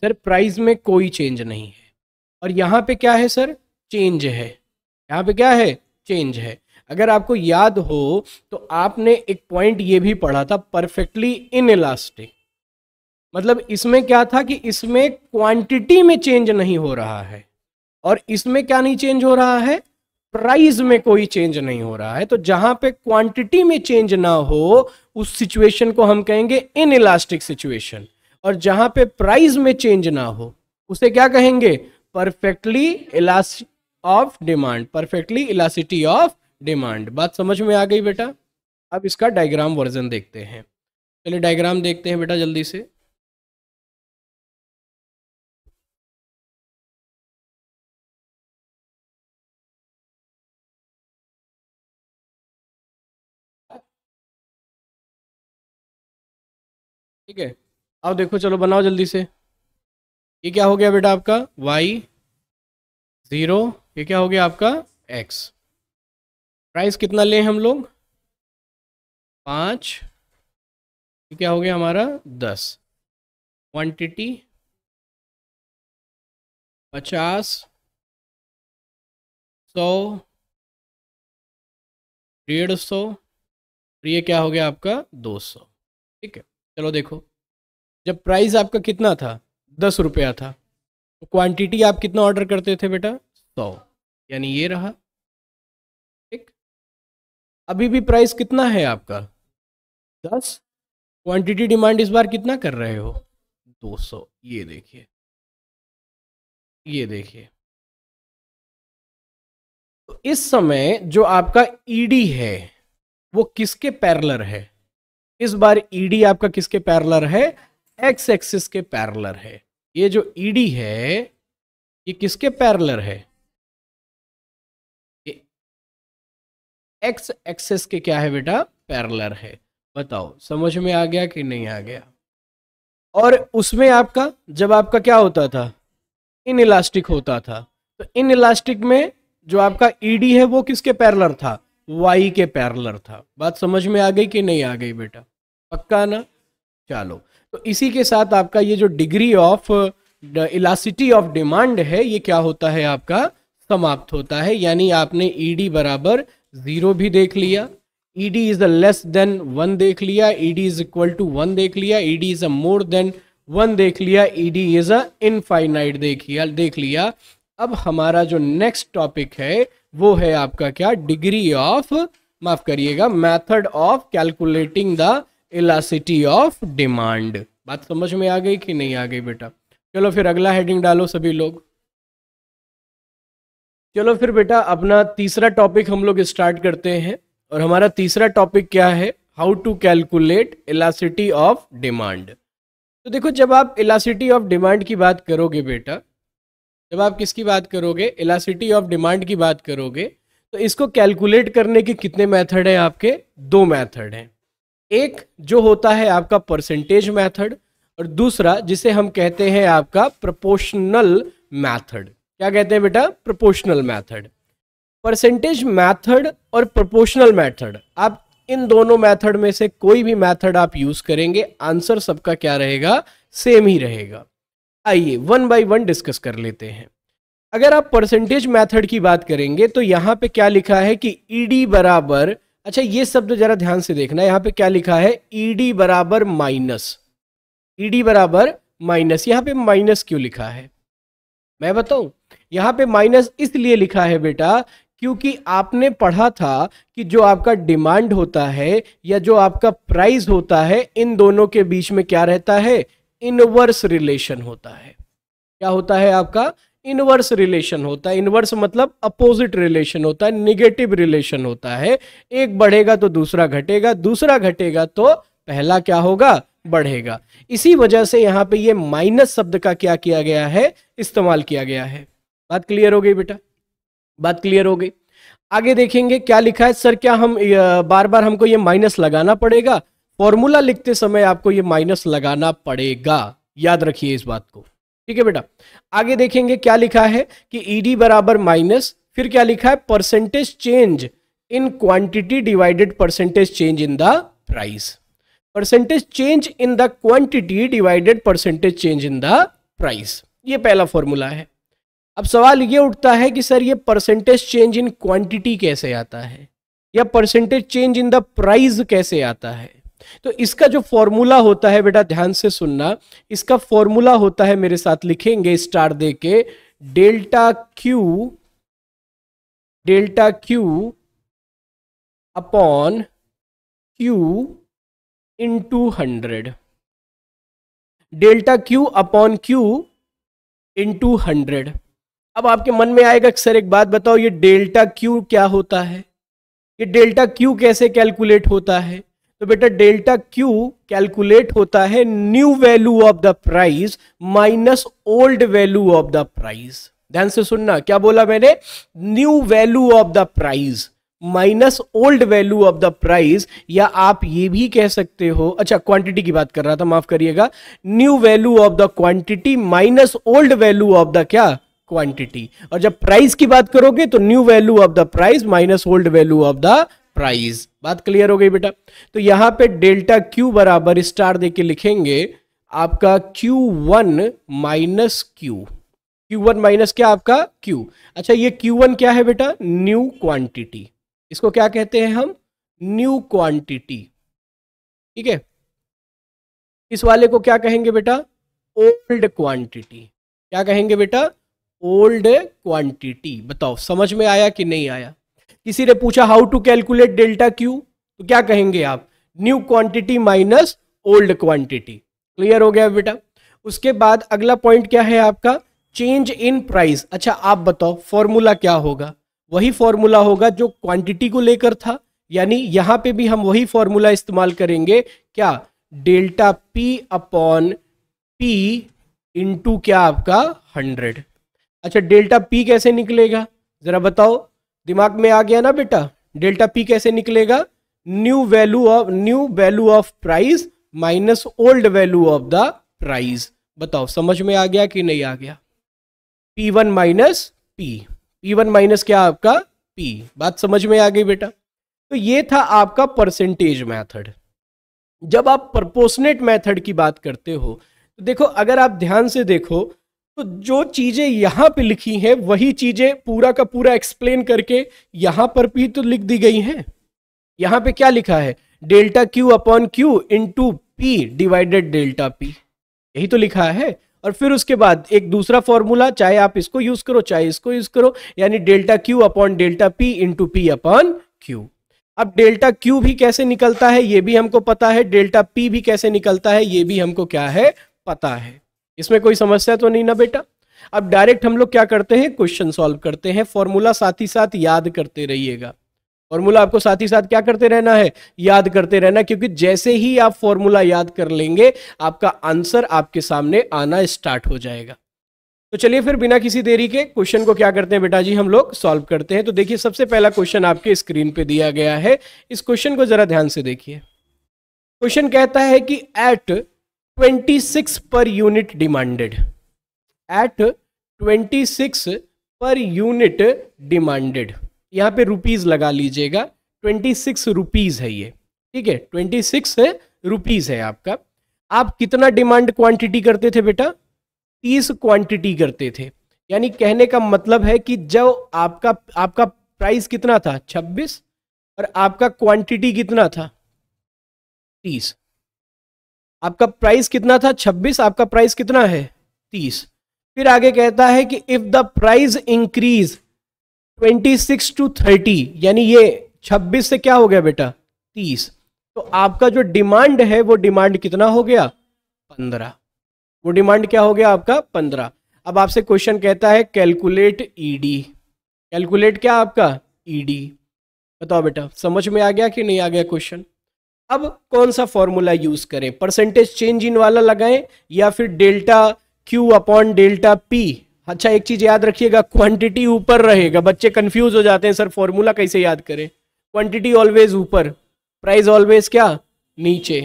सर प्राइस में कोई चेंज नहीं है और यहाँ पे क्या है सर चेंज है यहाँ पे क्या है चेंज है अगर आपको याद हो तो आपने एक पॉइंट ये भी पढ़ा था परफेक्टली इन इलास्टिक मतलब इसमें क्या था कि इसमें क्वांटिटी में चेंज नहीं हो रहा है और इसमें क्या नहीं चेंज हो रहा है प्राइस में कोई चेंज नहीं हो रहा है तो जहां पे क्वांटिटी में चेंज ना हो उस सिचुएशन को हम कहेंगे इन इलास्टिक सिचुएशन और जहां पे प्राइस में चेंज ना हो उसे क्या कहेंगे perfectly elastic of demand perfectly elasticity of demand बात समझ में आ गई बेटा अब इसका डायग्राम वर्जन देखते हैं चलिए डायग्राम देखते हैं बेटा जल्दी से ठीक है अब देखो चलो बनाओ जल्दी से ये क्या हो गया बेटा आपका वाई ज़ीरो ये क्या हो गया आपका एक्स प्राइस कितना लें हम लोग पाँच ये क्या हो गया हमारा दस क्वांटिटी पचास सौ डेढ़ सौ और ये क्या हो गया आपका दो सौ ठीक है चलो देखो जब प्राइस आपका कितना था दस रुपया था तो क्वांटिटी आप कितना ऑर्डर करते थे बेटा सौ यानी ये रहा ठीक अभी भी प्राइस कितना है आपका दस क्वांटिटी डिमांड इस बार कितना कर रहे हो दो सौ ये देखिए ये देखिए तो इस समय जो आपका ईडी e है वो किसके पैरलर है इस बार ईडी e आपका किसके पैरलर है एक्स एक्सिस के पैरलर है ये जो ईडी e है ये किसके पैरलर है एक्स एक्सिस के क्या है बेटा पैरलर है बताओ समझ में आ गया कि नहीं आ गया और उसमें आपका जब आपका क्या होता था इन इलास्टिक होता था तो इन इलास्टिक में जो आपका ईडी e है वो किसके पैरलर था वाई के पैरलर था बात समझ में आ गई कि नहीं आ गई बेटा पक्का ना चलो तो इसी के साथ आपका ये जो degree of elasticity of demand है ये क्या होता है आपका समाप्त होता है यानी आपने ईडी e बराबर जीरो भी देख लिया ED is a less than one देख लिया ED is equal to one देख लिया ED is a more than one देख लिया ईडी इज अ इनफाइनाइट देखिया देख लिया अब हमारा जो नेक्स्ट टॉपिक है वो है आपका क्या डिग्री ऑफ माफ करिएगा method of calculating the elasticity of demand बात समझ में आ गई कि नहीं आ गई बेटा चलो फिर अगला हेडिंग डालो सभी लोग चलो फिर बेटा अपना तीसरा टॉपिक हम लोग स्टार्ट करते हैं और हमारा तीसरा टॉपिक क्या है how to calculate elasticity of demand तो देखो जब आप इलासिटी ऑफ डिमांड की बात करोगे बेटा जब आप किसकी बात करोगे इलासिटी ऑफ डिमांड की बात करोगे तो इसको कैलकुलेट करने के कितने मेथड हैं आपके दो मेथड हैं एक जो होता है आपका परसेंटेज मेथड और दूसरा जिसे हम कहते हैं आपका प्रोपोर्शनल मेथड क्या कहते हैं बेटा प्रोपोर्शनल मेथड परसेंटेज मेथड और प्रोपोर्शनल मेथड आप इन दोनों मेथड में से कोई भी मेथड आप यूज करेंगे आंसर सबका क्या रहेगा सेम ही रहेगा आइए वन बाय वन डिस्कस कर लेते हैं अगर आप परसेंटेज मेथड की बात करेंगे तो यहां पे क्या लिखा है कि ईडी e बराबर अच्छा ये शब्द तो जरा ध्यान से देखना यहाँ पे क्या लिखा है ईडी e बराबर माइनस ईडी e बराबर माइनस यहाँ पे माइनस क्यों लिखा है मैं बताऊं यहां पे माइनस इसलिए लिखा है बेटा क्योंकि आपने पढ़ा था कि जो आपका डिमांड होता है या जो आपका प्राइस होता है इन दोनों के बीच में क्या रहता है इनवर्स रिलेशन होता है क्या होता है आपका इनवर्स रिलेशन होता है इनवर्स मतलब अपोजिट रिलेशन होता है निगेटिव रिलेशन होता है एक बढ़ेगा तो दूसरा घटेगा दूसरा घटेगा तो पहला क्या होगा बढ़ेगा इसी वजह से यहाँ पे ये माइनस शब्द का क्या किया गया है इस्तेमाल किया गया है बात क्लियर हो गई बेटा बात क्लियर हो गई आगे देखेंगे क्या लिखा है सर क्या हम बार बार हमको ये माइनस लगाना पड़ेगा फॉर्मूला लिखते समय आपको ये माइनस लगाना पड़ेगा याद रखिए इस बात को ठीक है बेटा आगे देखेंगे क्या लिखा है कि ईडी e बराबर माइनस फिर क्या लिखा है percentage change in quantity divided percentage change in the price percentage change in the quantity divided percentage change in the price ये पहला फॉर्मूला है अब सवाल ये उठता है कि सर ये परसेंटेज चेंज इन क्वांटिटी कैसे आता है या percentage change in the price कैसे आता है तो इसका जो फॉर्मूला होता है बेटा ध्यान से सुनना इसका फॉर्मूला होता है मेरे साथ लिखेंगे स्टार दे के delta Q delta Q upon Q into hundred delta Q upon Q into hundred अब आपके मन में आएगा सर एक बात बताओ ये डेल्टा क्यू क्या होता है ये डेल्टा क्यू कैसे कैलकुलेट होता है तो बेटा डेल्टा क्यू कैलकुलेट होता है new value of the price minus old value of the price ध्यान से सुनना क्या बोला मैंने new value of the price minus old value of the price या आप ये भी कह सकते हो अच्छा क्वांटिटी की बात कर रहा था माफ करिएगा new value of the quantity minus old value of the क्या क्वांटिटी और जब प्राइस की बात करोगे तो new value of the price minus old value of the price बात क्लियर हो गई बेटा तो यहां पे डेल्टा क्यू बराबर स्टार दे के लिखेंगे आपका Q one minus Q Q one minus क्या आपका क्यू अच्छा ये क्यू वन क्या है बेटा न्यू क्वांटिटी इसको क्या कहते हैं हम न्यू क्वांटिटी ठीक है इस वाले को क्या कहेंगे बेटा ओल्ड क्वांटिटी क्या कहेंगे बेटा ओल्ड क्वांटिटी बताओ समझ में आया कि नहीं आया किसी ने पूछा how to calculate delta Q तो क्या कहेंगे आप new quantity minus old quantity clear हो गया बेटा उसके बाद अगला पॉइंट क्या है आपका चेंज इन प्राइस अच्छा आप बताओ फॉर्मूला क्या होगा वही फॉर्मूला होगा जो क्वांटिटी को लेकर था यानी यहां पे भी हम वही फॉर्मूला इस्तेमाल करेंगे क्या delta P upon P into क्या आपका हंड्रेड अच्छा डेल्टा पी कैसे निकलेगा जरा बताओ दिमाग में आ गया ना बेटा डेल्टा पी कैसे निकलेगा new value of new value of price minus old value of the price बताओ समझ में आ गया कि नहीं आ गया P one minus P P one minus क्या आपका पी बात समझ में आ गई बेटा तो ये था आपका परसेंटेज मेथड जब आप परपोसनेट मेथड की बात करते हो तो देखो अगर आप ध्यान से देखो तो जो चीजें यहां पे लिखी हैं वही चीजें पूरा का पूरा एक्सप्लेन करके यहां पर भी तो लिख दी गई हैं यहां पे क्या लिखा है delta Q upon Q into P divided delta P यही तो लिखा है और फिर उसके बाद एक दूसरा फॉर्मूला चाहे आप इसको यूज करो चाहे इसको यूज करो यानी delta Q upon delta P into P upon Q अब डेल्टा क्यू भी कैसे निकलता है ये भी हमको पता है डेल्टा पी भी कैसे निकलता है ये भी हमको क्या है पता है इसमें कोई समस्या तो नहीं ना बेटा अब डायरेक्ट हम लोग क्या करते हैं क्वेश्चन सॉल्व करते हैं फॉर्मूला साथ ही साथ याद करते रहिएगा फॉर्मूला आपको साथ ही साथ क्या करते रहना है याद करते रहना क्योंकि जैसे ही आप फॉर्मूला याद कर लेंगे आपका आंसर आपके सामने आना स्टार्ट हो जाएगा तो चलिए फिर बिना किसी देरी के क्वेश्चन को क्या करते हैं बेटा जी हम लोग सॉल्व करते हैं तो देखिए सबसे पहला क्वेश्चन आपके स्क्रीन पे दिया गया है इस क्वेश्चन को जरा ध्यान से देखिए क्वेश्चन कहता है कि at 26 unit demanded at twenty 26 per unit demanded यहाँ पे रुपीज़ लगा लीजिएगा ट्वेंटी सिक्स रुपीज़ है ये ठीक है ट्वेंटी सिक्स रुपीज़ है आपका आप कितना डिमांड क्वांटिटी करते थे बेटा तीस क्वांटिटी करते थे यानी कहने का मतलब है कि जब आपका आपका प्राइस कितना था छब्बीस और आपका क्वांटिटी कितना था तीस आपका प्राइस कितना था छब्बीस आपका प्राइस कितना है तीस फिर आगे कहता है कि if the price increase twenty six to thirty यानी ये छब्बीस से क्या हो गया बेटा तीस तो आपका जो डिमांड है वो डिमांड कितना हो गया पंद्रह वो डिमांड क्या हो गया आपका पंद्रह अब आपसे क्वेश्चन कहता है कैलकुलेट ईडी कैलकुलेट क्या आपका ईडी e बताओ बेटा समझ में आ गया कि नहीं आ गया क्वेश्चन अब कौन सा फॉर्मूला यूज करें परसेंटेज चेंज इन वाला लगाएं या फिर delta Q upon delta P अच्छा एक चीज याद रखिएगा क्वांटिटी ऊपर रहेगा बच्चे कंफ्यूज हो जाते हैं सर फॉर्मूला कैसे याद करें क्वांटिटी ऑलवेज ऊपर प्राइस ऑलवेज क्या नीचे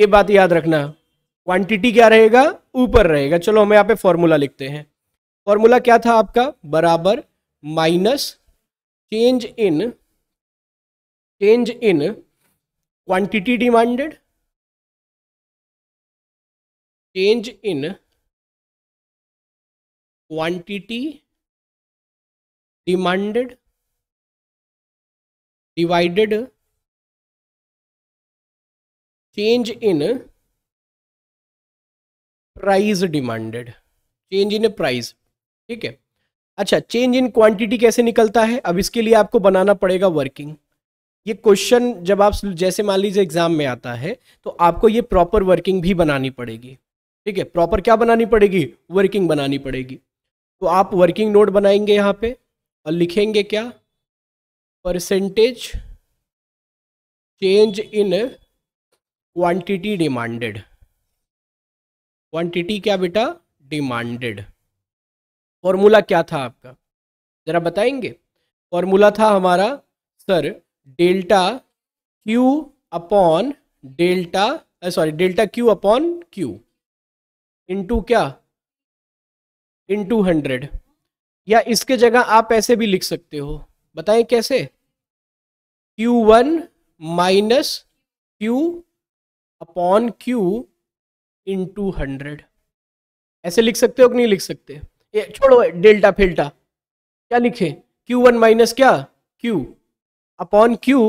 ये बात याद रखना क्वांटिटी क्या रहेगा ऊपर रहेगा चलो हम यहाँ पे फॉर्मूला लिखते हैं फॉर्मूला क्या था आपका बराबर minus change in change in quantity demanded change in quantity demanded divided change in price demanded change in price ठीक है अच्छा चेंज इन क्वांटिटी कैसे निकलता है अब इसके लिए आपको बनाना पड़ेगा वर्किंग ये क्वेश्चन जब आप जैसे मान लीजिए एग्जाम में आता है तो आपको ये प्रॉपर वर्किंग भी बनानी पड़ेगी ठीक है प्रॉपर क्या बनानी पड़ेगी वर्किंग बनानी पड़ेगी तो आप वर्किंग नोट बनाएंगे यहाँ पे और लिखेंगे क्या percentage change in quantity demanded quantity क्या बेटा डिमांडेड फॉर्मूला क्या था आपका ज़रा बताएंगे फॉर्मूला था हमारा sir delta Q upon delta sorry delta Q upon Q into क्या इंटू हंड्रेड या इसके जगह आप ऐसे भी लिख सकते हो बताएं कैसे Q1 one minus Q upon Q into hundred ऐसे लिख सकते हो कि नहीं लिख सकते ये छोड़ो डेल्टा फेल्टा क्या लिखे Q1 वन माइनस क्या क्यू अपॉन क्यू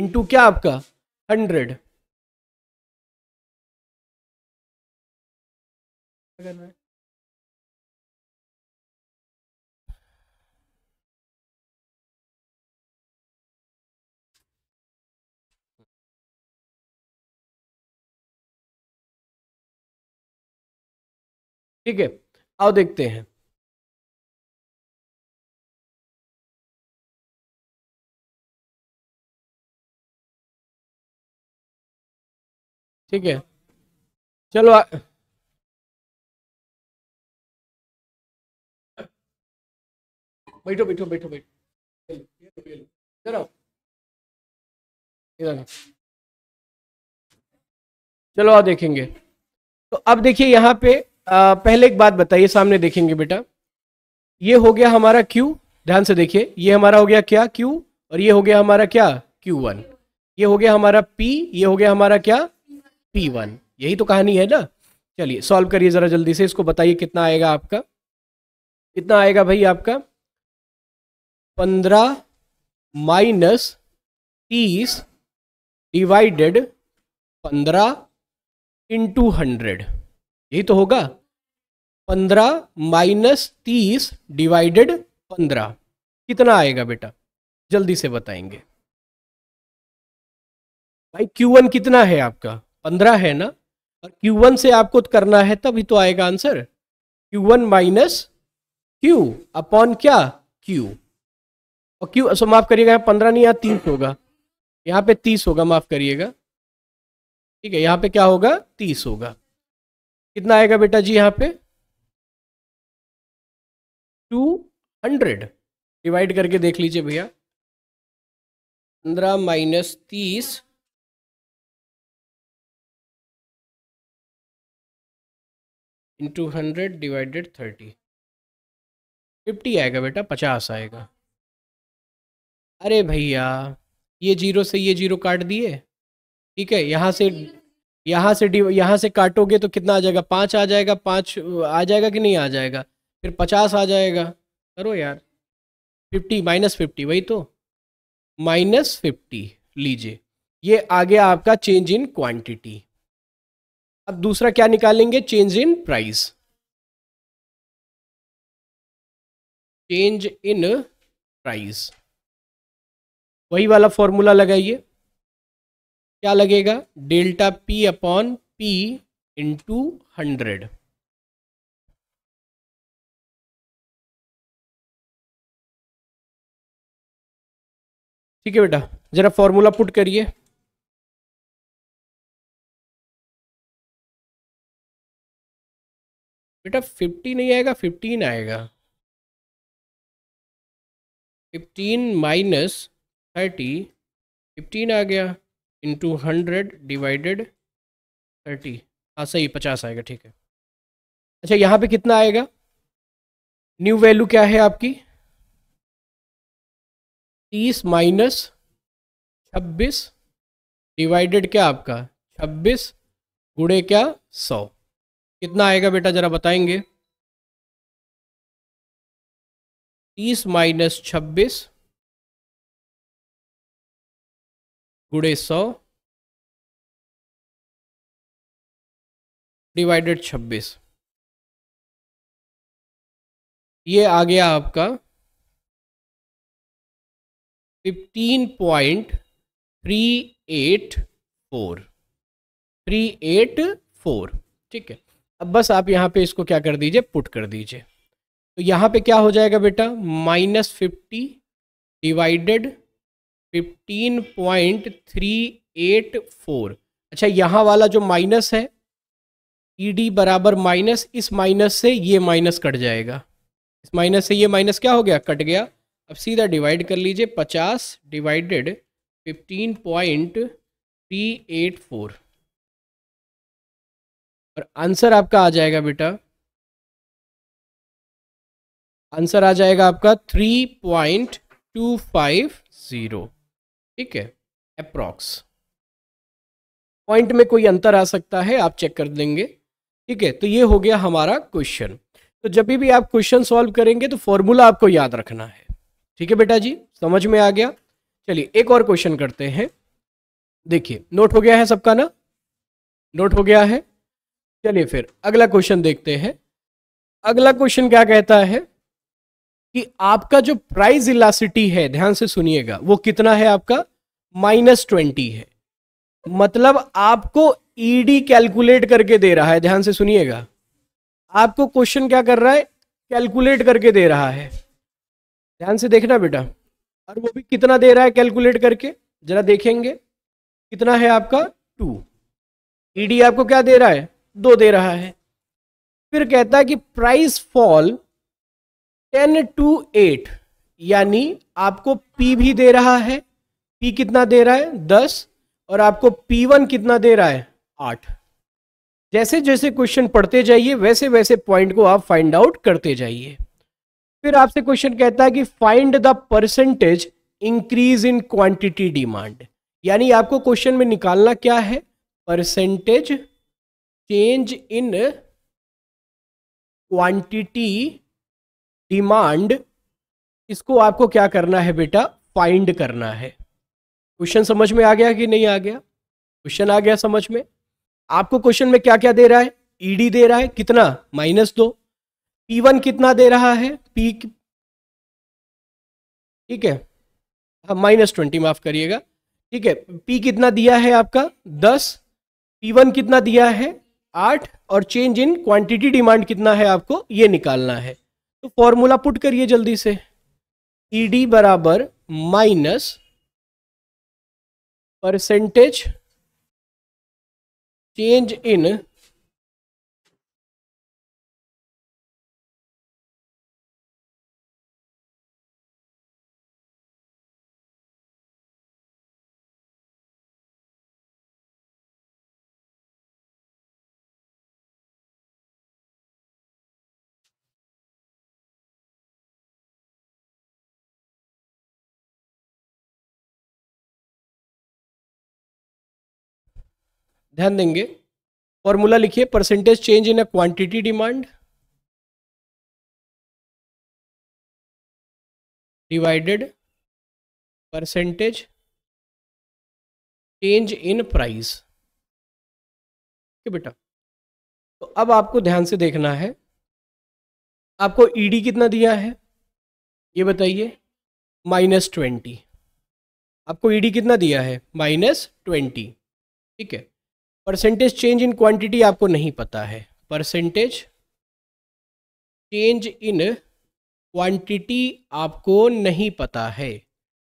इंटू क्या आपका हंड्रेड ठीक है आओ देखते हैं ठीक है चलो आ... बैठो बैठो बैठो बैठो चलो इधर चलो आ देखेंगे तो अब देखिए यहाँ पे आ, पहले एक बात बताइए सामने देखेंगे बेटा ये हो गया हमारा Q ध्यान से देखिए ये हमारा हो गया क्या Q और ये हो गया हमारा क्या Q1 ये हो गया हमारा P ये हो गया हमारा क्या पी वन यही तो कहानी है ना चलिए सॉल्व करिए ज़रा जल्दी से इसको बताइए कितना आएगा आपका कितना आएगा भाई आपका पंद्रह माइनस तीस डिवाइडेड पंद्रह इंटू हंड्रेड यही तो होगा पंद्रह माइनस तीस डिवाइडेड पंद्रह कितना आएगा बेटा जल्दी से बताएंगे भाई Q1 कितना है आपका पंद्रह है ना और क्यू वन से आपको करना है तभी तो आएगा answer Q one minus Q upon क्या क्यू और क्यू सो माफ करिएगा यहाँ पंद्रह नहीं यहाँ तीस होगा यहाँ पे तीस होगा माफ करिएगा ठीक है यहाँ पे क्या होगा तीस होगा कितना आएगा बेटा जी यहाँ पे टू हंड्रेड डिवाइड करके देख लीजिए भैया पंद्रह माइनस तीस into hundred divided thirty fifty आएगा बेटा पचास आएगा अरे भैया ये जीरो से ये जीरो काट दिए ठीक है यहाँ से यहाँ से यहाँ से काटोगे तो कितना आ जाएगा पाँच आ जाएगा पाँच आ जाएगा कि नहीं आ जाएगा फिर पचास आ जाएगा करो यार फिफ्टी माइनस फिफ्टी वही तो माइनस फिफ्टी लीजिए ये आ गया आपका चेंज इन क्वांटिटी अब दूसरा क्या निकालेंगे change in price change in price वही वाला फॉर्मूला लगाइए क्या लगेगा delta P upon P into hundred ठीक है बेटा जरा फॉर्मूला पुट करिए बेटा फिफ्टी नहीं आएगा फिफ्टीन आएगा फिफ्टीन माइनस थर्टी फिफ्टीन आ गया इंटू हंड्रेड डिवाइडेड थर्टी हाँ सही पचास आएगा ठीक है अच्छा यहाँ पे कितना आएगा न्यू वैल्यू क्या है आपकी तीस माइनस छब्बीस डिवाइडेड क्या आपका छब्बीस गुड़े क्या सौ कितना आएगा बेटा ज़रा बताएंगे तीस माइनस छब्बीस गुड़े सौ डिवाइडेड छब्बीस ये आ गया आपका fifteen point three eight four three eight four ठीक है अब बस आप यहाँ पे इसको क्या कर दीजिए पुट कर दीजिए तो यहाँ पे क्या हो जाएगा बेटा minus fifty divided fifteen point three eight four अच्छा यहाँ वाला जो माइनस है ई डी बराबर माइनस इस माइनस से ये माइनस कट जाएगा इस माइनस से ये माइनस क्या हो गया कट गया अब सीधा डिवाइड कर लीजिए पचास divided fifteen point three eight four और आंसर आपका आ जाएगा बेटा आंसर आ जाएगा आपका three point two five zero ठीक है अप्रॉक्स पॉइंट में कोई अंतर आ सकता है आप चेक कर देंगे ठीक है तो ये हो गया हमारा क्वेश्चन तो जब भी आप क्वेश्चन सॉल्व करेंगे तो फॉर्मूला आपको याद रखना है ठीक है बेटा जी समझ में आ गया चलिए एक और क्वेश्चन करते हैं देखिए नोट हो गया है सबका ना नोट हो गया है चलिए फिर अगला क्वेश्चन देखते हैं अगला क्वेश्चन क्या कहता है कि आपका जो प्राइस इलासिटी है ध्यान से सुनिएगा वो कितना है आपका माइनस ट्वेंटी है मतलब आपको ईडी e कैलकुलेट करके दे रहा है ध्यान से सुनिएगा आपको क्वेश्चन क्या कर रहा है कैलकुलेट करके दे रहा है ध्यान से देखना बेटा और वो भी कितना दे रहा है कैलकुलेट करके जरा देखेंगे कितना है आपका टू ईडी e आपको क्या दे रहा है दो दे रहा है फिर कहता है कि price fall ten to eight यानी आपको पी भी दे रहा है पी कितना दे रहा है दस और आपको पी वन कितना दे रहा है आठ जैसे जैसे क्वेश्चन पढ़ते जाइए वैसे वैसे पॉइंट को आप फाइंड आउट करते जाइए फिर आपसे क्वेश्चन कहता है कि find the percentage increase in quantity demand यानी आपको क्वेश्चन में निकालना क्या है percentage change in quantity demand इसको आपको क्या करना है बेटा फाइंड करना है क्वेश्चन समझ में आ गया कि नहीं आ गया क्वेश्चन आ गया समझ में आपको क्वेश्चन में क्या क्या दे रहा है ईडी e दे रहा है कितना माइनस दो पी वन कितना दे रहा है पी ठीक है हाँ माइनस ट्वेंटी माफ करिएगा ठीक है पी कितना दिया है आपका दस पी वन कितना दिया है आठ और चेंज इन क्वांटिटी डिमांड कितना है आपको ये निकालना है तो फॉर्मूला पुट करिए जल्दी से ई डी बराबर माइनस परसेंटेज चेंज इन ध्यान देंगे फॉर्मूला लिखिए percentage change in uh quantity demand divided percentage change in price बेटा तो अब आपको ध्यान से देखना है आपको ईडी e कितना दिया है ये बताइए माइनस ट्वेंटी आपको ईडी e कितना दिया है माइनस ट्वेंटी ठीक है परसेंटेज चेंज इन क्वांटिटी आपको नहीं पता है परसेंटेज चेंज इन क्वांटिटी आपको नहीं पता है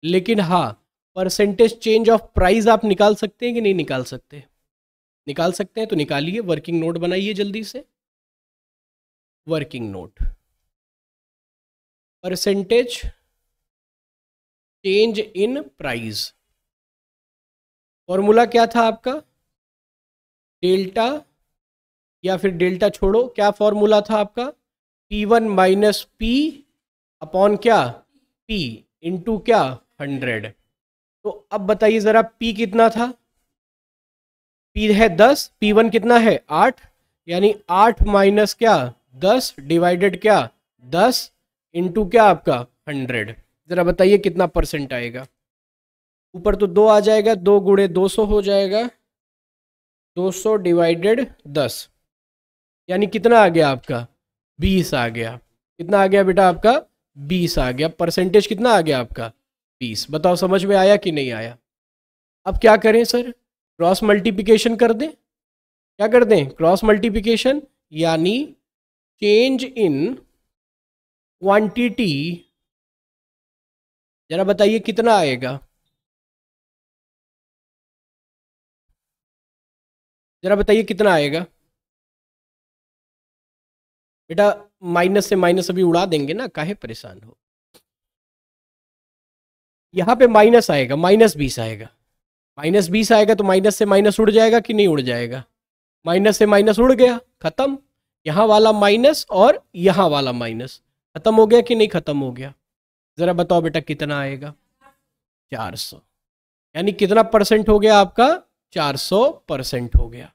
लेकिन हाँ परसेंटेज चेंज ऑफ प्राइस आप निकाल सकते हैं कि नहीं निकाल सकते निकाल सकते हैं तो निकालिए वर्किंग नोट बनाइए जल्दी से working note percentage change in price formula क्या था आपका डेल्टा या फिर डेल्टा छोड़ो क्या फॉर्मूला था आपका P one minus P upon क्या पी इंटू क्या हंड्रेड तो अब बताइए ज़रा पी कितना था पी है दस पी वन कितना है आठ यानी आठ माइनस क्या दस डिवाइडेड क्या दस इंटू क्या आपका हंड्रेड ज़रा बताइए कितना परसेंट आएगा ऊपर तो दो आ जाएगा दो गुड़े दो सौ हो जाएगा 200 डिवाइडेड दस यानी कितना आ गया आपका बीस आ गया कितना आ गया बेटा आपका बीस आ गया परसेंटेज कितना आ गया आपका बीस बताओ समझ में आया कि नहीं आया अब क्या करें सर क्रॉस मल्टीप्लिकेशन कर दें क्या कर दें क्रॉस मल्टीप्लिकेशन यानी चेंज इन क्वांटिटी जरा बताइए कितना आएगा ज़रा बताइए कितना आएगा बेटा माइनस से माइनस अभी उड़ा देंगे ना काहे परेशान हो यहां पे माइनस आएगा माइनस बीस आएगा माइनस बीस आएगा तो माइनस से माइनस उड़ जाएगा कि नहीं उड़ जाएगा माइनस से माइनस उड़ गया खत्म यहां वाला माइनस और यहां वाला माइनस खत्म हो गया कि नहीं खत्म हो गया जरा बताओ बेटा कितना आएगा चार सौ यानी कितना परसेंट हो गया आपका 400 परसेंट हो गया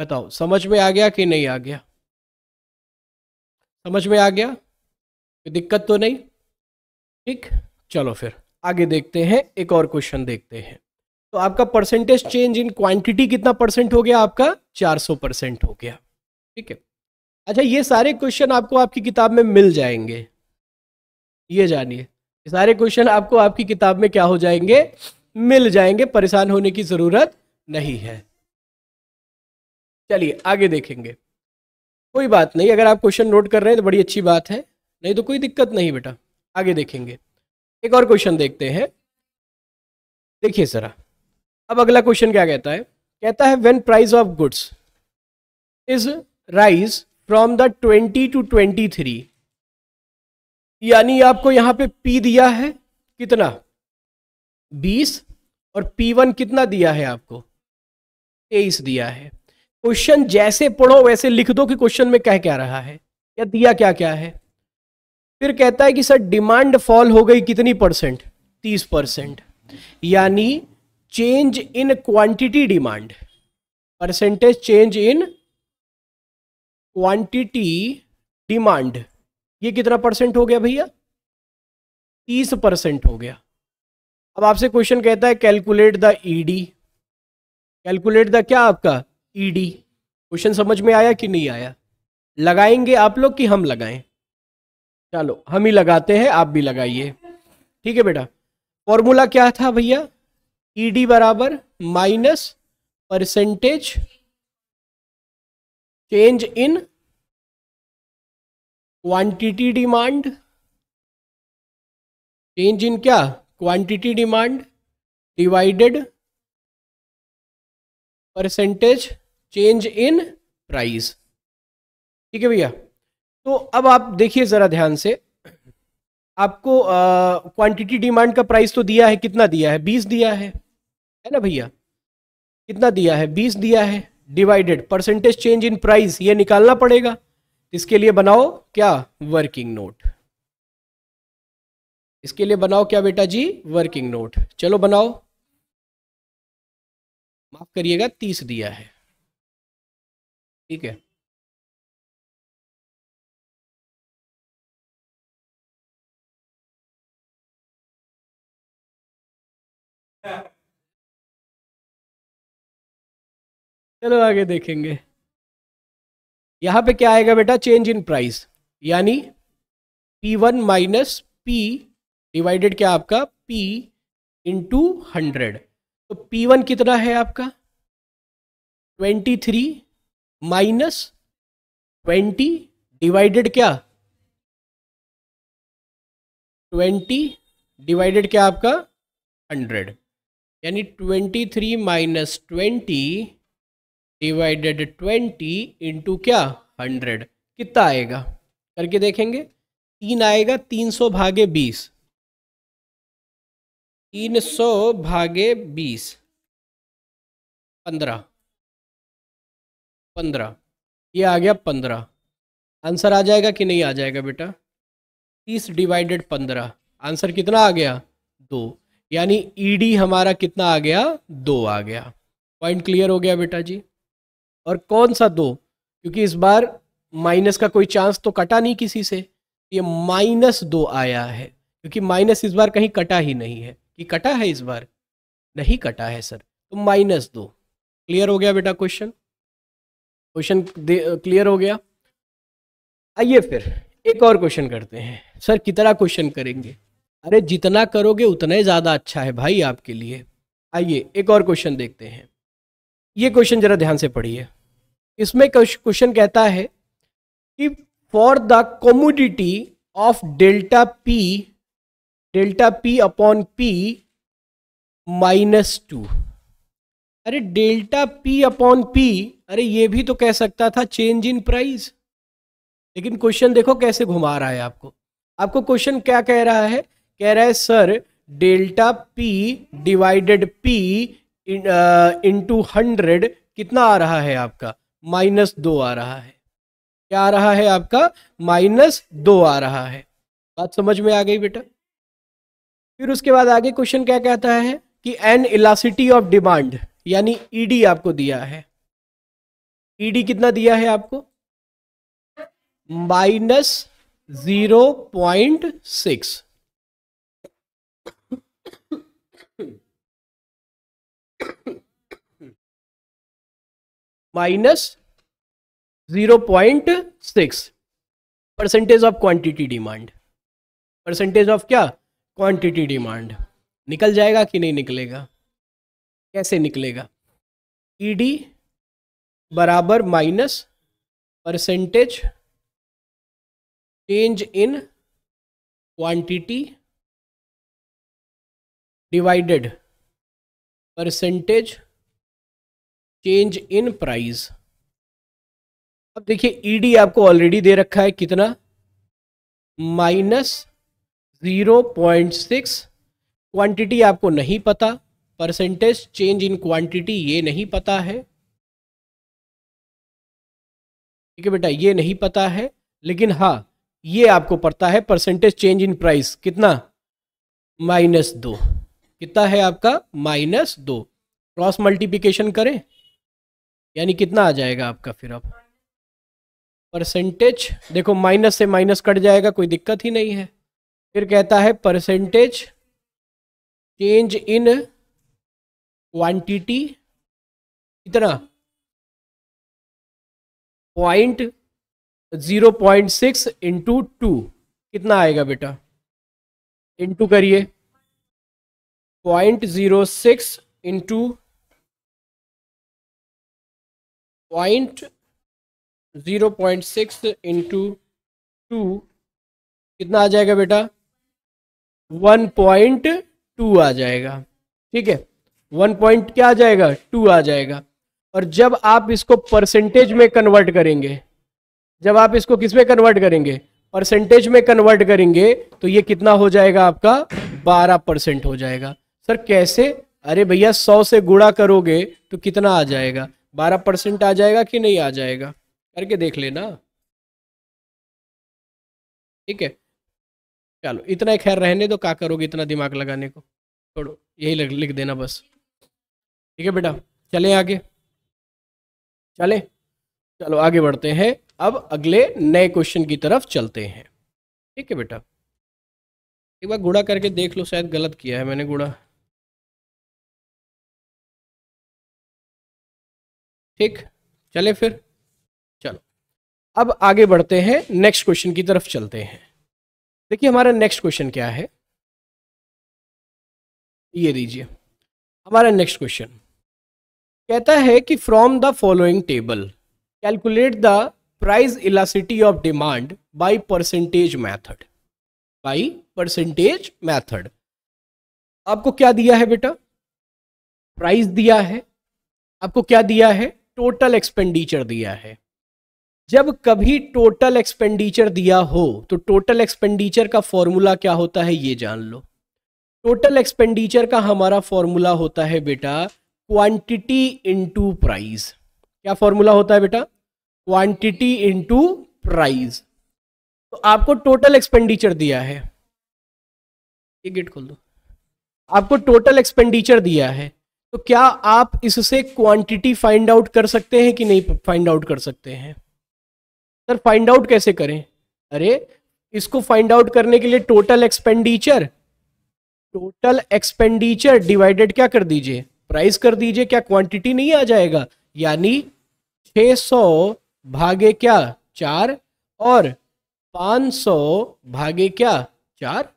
बताओ समझ में आ गया कि नहीं आ गया समझ में आ गया कोई दिक्कत तो नहीं ठीक चलो फिर आगे देखते हैं एक और क्वेश्चन देखते हैं तो आपका परसेंटेज चेंज इन क्वांटिटी कितना परसेंट हो गया आपका 400 परसेंट हो गया ठीक है अच्छा ये सारे क्वेश्चन आपको आपकी किताब में मिल जाएंगे ये जानिए सारे क्वेश्चन आपको आपकी किताब में क्या हो जाएंगे मिल जाएंगे परेशान होने की जरूरत नहीं है चलिए आगे देखेंगे कोई बात नहीं अगर आप क्वेश्चन नोट कर रहे हैं तो बड़ी अच्छी बात है नहीं तो कोई दिक्कत नहीं बेटा आगे देखेंगे एक और क्वेश्चन देखते हैं देखिए सरा अब अगला क्वेश्चन क्या कहता है कहता है when price of goods is rise from the twenty to twenty three यानी आपको यहां पे पी दिया है कितना बीस और पी वन कितना दिया है आपको तेईस दिया है क्वेश्चन जैसे पढ़ो वैसे लिख दो कि क्वेश्चन में कह क्या रहा है या दिया क्या क्या है फिर कहता है कि सर डिमांड फॉल हो गई कितनी परसेंट तीस परसेंट यानी change in quantity demand percentage change in quantity demand ये कितना परसेंट हो गया भैया तीस परसेंट हो गया अब आपसे क्वेश्चन कहता है calculate the ED calculate the क्या आपका ईडी e क्वेश्चन समझ में आया कि नहीं आया लगाएंगे आप लोग कि हम लगाएं चलो हम ही लगाते हैं आप भी लगाइए ठीक है बेटा फॉर्मूला क्या था भैया ईडी e बराबर minus percentage change in quantity demand change in क्या quantity demand divided percentage change in price ठीक है भैया तो अब आप देखिए ज़रा ध्यान से आपको क्वांटिटी डिमांड का प्राइस तो दिया है कितना दिया है बीस दिया है है ना भैया कितना दिया है बीस दिया है divided percentage change in price ये निकालना पड़ेगा इसके लिए बनाओ क्या वर्किंग नोट इसके लिए बनाओ क्या बेटा जी वर्किंग नोट चलो बनाओ माफ करिएगा तीस दिया है ठीक है चलो आगे देखेंगे यहां पे क्या आएगा बेटा चेंज इन प्राइस यानी P1 one minus P divided क्या आपका पी इंटू हंड्रेड तो पी वन कितना है आपका twenty three minus twenty divided क्या ट्वेंटी डिवाइडेड क्या आपका हंड्रेड यानी twenty three minus twenty divided twenty into क्या हंड्रेड कितना आएगा करके देखेंगे तीन आएगा तीन सौ भागे बीस तीन सौ भागे बीस पंद्रह पंद्रह ये आ गया पंद्रह आंसर आ जाएगा कि नहीं आ जाएगा बेटा तीस डिवाइडेड पंद्रह आंसर कितना आ गया दो यानी ईडी e हमारा कितना आ गया दो आ गया पॉइंट क्लियर हो गया बेटा जी और कौन सा दो क्योंकि इस बार माइनस का कोई चांस तो कटा नहीं किसी से ये माइनस दो आया है क्योंकि माइनस इस बार कहीं कटा ही नहीं है कि कटा है इस बार नहीं कटा है सर तो माइनस दो क्लियर हो गया बेटा क्वेश्चन क्वेश्चन क्लियर हो गया आइए फिर एक और क्वेश्चन करते हैं सर कितना क्वेश्चन करेंगे अरे जितना करोगे उतना ही ज़्यादा अच्छा है भाई आपके लिए आइए एक और क्वेश्चन देखते हैं ये क्वेश्चन जरा ध्यान से पढ़िए इसमें क्वेश्चन कहता है कि for the commodity of delta P delta P upon P minus two अरे डेल्टा पी अपॉन पी अरे ये भी तो कह सकता था चेंज इन प्राइस लेकिन क्वेश्चन देखो कैसे घुमा रहा है आपको आपको क्वेश्चन क्या कह रहा है कह रहा है sir delta P divided P into hundred कितना आ रहा है आपका माइनस दो आ रहा है क्या आ रहा है आपका माइनस दो आ रहा है बात समझ में आ गई बेटा फिर उसके बाद आगे क्वेश्चन क्या कहता है कि एन इलासिटी ऑफ डिमांड यानी ईडी आपको दिया है ईडी कितना दिया है आपको minus zero point six minus zero point six percentage of quantity demand percentage of क्या क्वांटिटी डिमांड निकल जाएगा कि नहीं निकलेगा कैसे निकलेगा ईडी e बराबर minus percentage change in quantity divided percentage change in price अब देखिए ईडी e आपको ऑलरेडी दे रखा है कितना माइनस 0.6 क्वांटिटी आपको नहीं पता परसेंटेज चेंज इन क्वांटिटी ये नहीं पता है ठीक है बेटा ये नहीं पता है लेकिन हाँ ये आपको पता है परसेंटेज चेंज इन प्राइस कितना माइनस दो कितना है आपका माइनस दो क्रॉस मल्टीप्लिकेशन करें यानी कितना आ जाएगा आपका फिर अब परसेंटेज देखो माइनस से माइनस कट जाएगा कोई दिक्कत ही नहीं है फिर कहता है परसेंटेज चेंज इन क्वांटिटी कितना point zero point six into two कितना आएगा बेटा इंटू करिए point zero six into point zero point six into two कितना आ जाएगा बेटा वन पॉइंट टू आ जाएगा ठीक है वन पॉइंट क्या आ जाएगा टू आ जाएगा और जब आप इसको परसेंटेज में कन्वर्ट करेंगे जब आप इसको किस में कन्वर्ट करेंगे परसेंटेज में कन्वर्ट करेंगे तो ये कितना हो जाएगा आपका बारह परसेंट हो जाएगा सर कैसे अरे भैया सौ से गुणा करोगे तो कितना आ जाएगा बारह परसेंट आ जाएगा कि नहीं आ जाएगा करके देख लेना ठीक है चलो इतना ही खैर रहने दो क्या करोगे इतना दिमाग लगाने को छोड़ो यही लिख देना बस ठीक है बेटा चले आगे चले चलो आगे बढ़ते हैं अब अगले नए क्वेश्चन की तरफ चलते हैं ठीक है बेटा एक बार गुड़ा करके देख लो शायद गलत किया है मैंने गुड़ा ठीक चले फिर चलो अब आगे बढ़ते हैं नेक्स्ट क्वेश्चन की तरफ चलते हैं देखिए हमारा नेक्स्ट क्वेश्चन क्या है ये लीजिए हमारा नेक्स्ट क्वेश्चन कहता है कि from the following table calculate the price elasticity of demand by percentage method by percentage method आपको क्या दिया है बेटा प्राइस दिया है आपको क्या दिया है टोटल एक्सपेंडिचर दिया है जब कभी टोटल एक्सपेंडिचर दिया हो तो टोटल एक्सपेंडिचर का फॉर्मूला क्या होता है ये जान लो टोटल एक्सपेंडिचर का हमारा फॉर्मूला होता है बेटा क्वांटिटी इनटू प्राइस क्या फॉर्मूला होता है बेटा क्वांटिटी इनटू प्राइस तो आपको टोटल एक्सपेंडिचर दिया है ये गेट खोल दो आपको टोटल एक्सपेंडिचर दिया है तो क्या आप इससे क्वांटिटी फाइंड आउट कर सकते हैं कि नहीं फाइंड आउट कर सकते हैं सर फाइंड आउट कैसे करें अरे इसको फाइंड आउट करने के लिए total expenditure total expenditure divided क्या कर दीजिए प्राइस कर दीजिए क्या क्वांटिटी नहीं आ जाएगा यानी 600 भागे क्या चार और 500 भागे क्या चार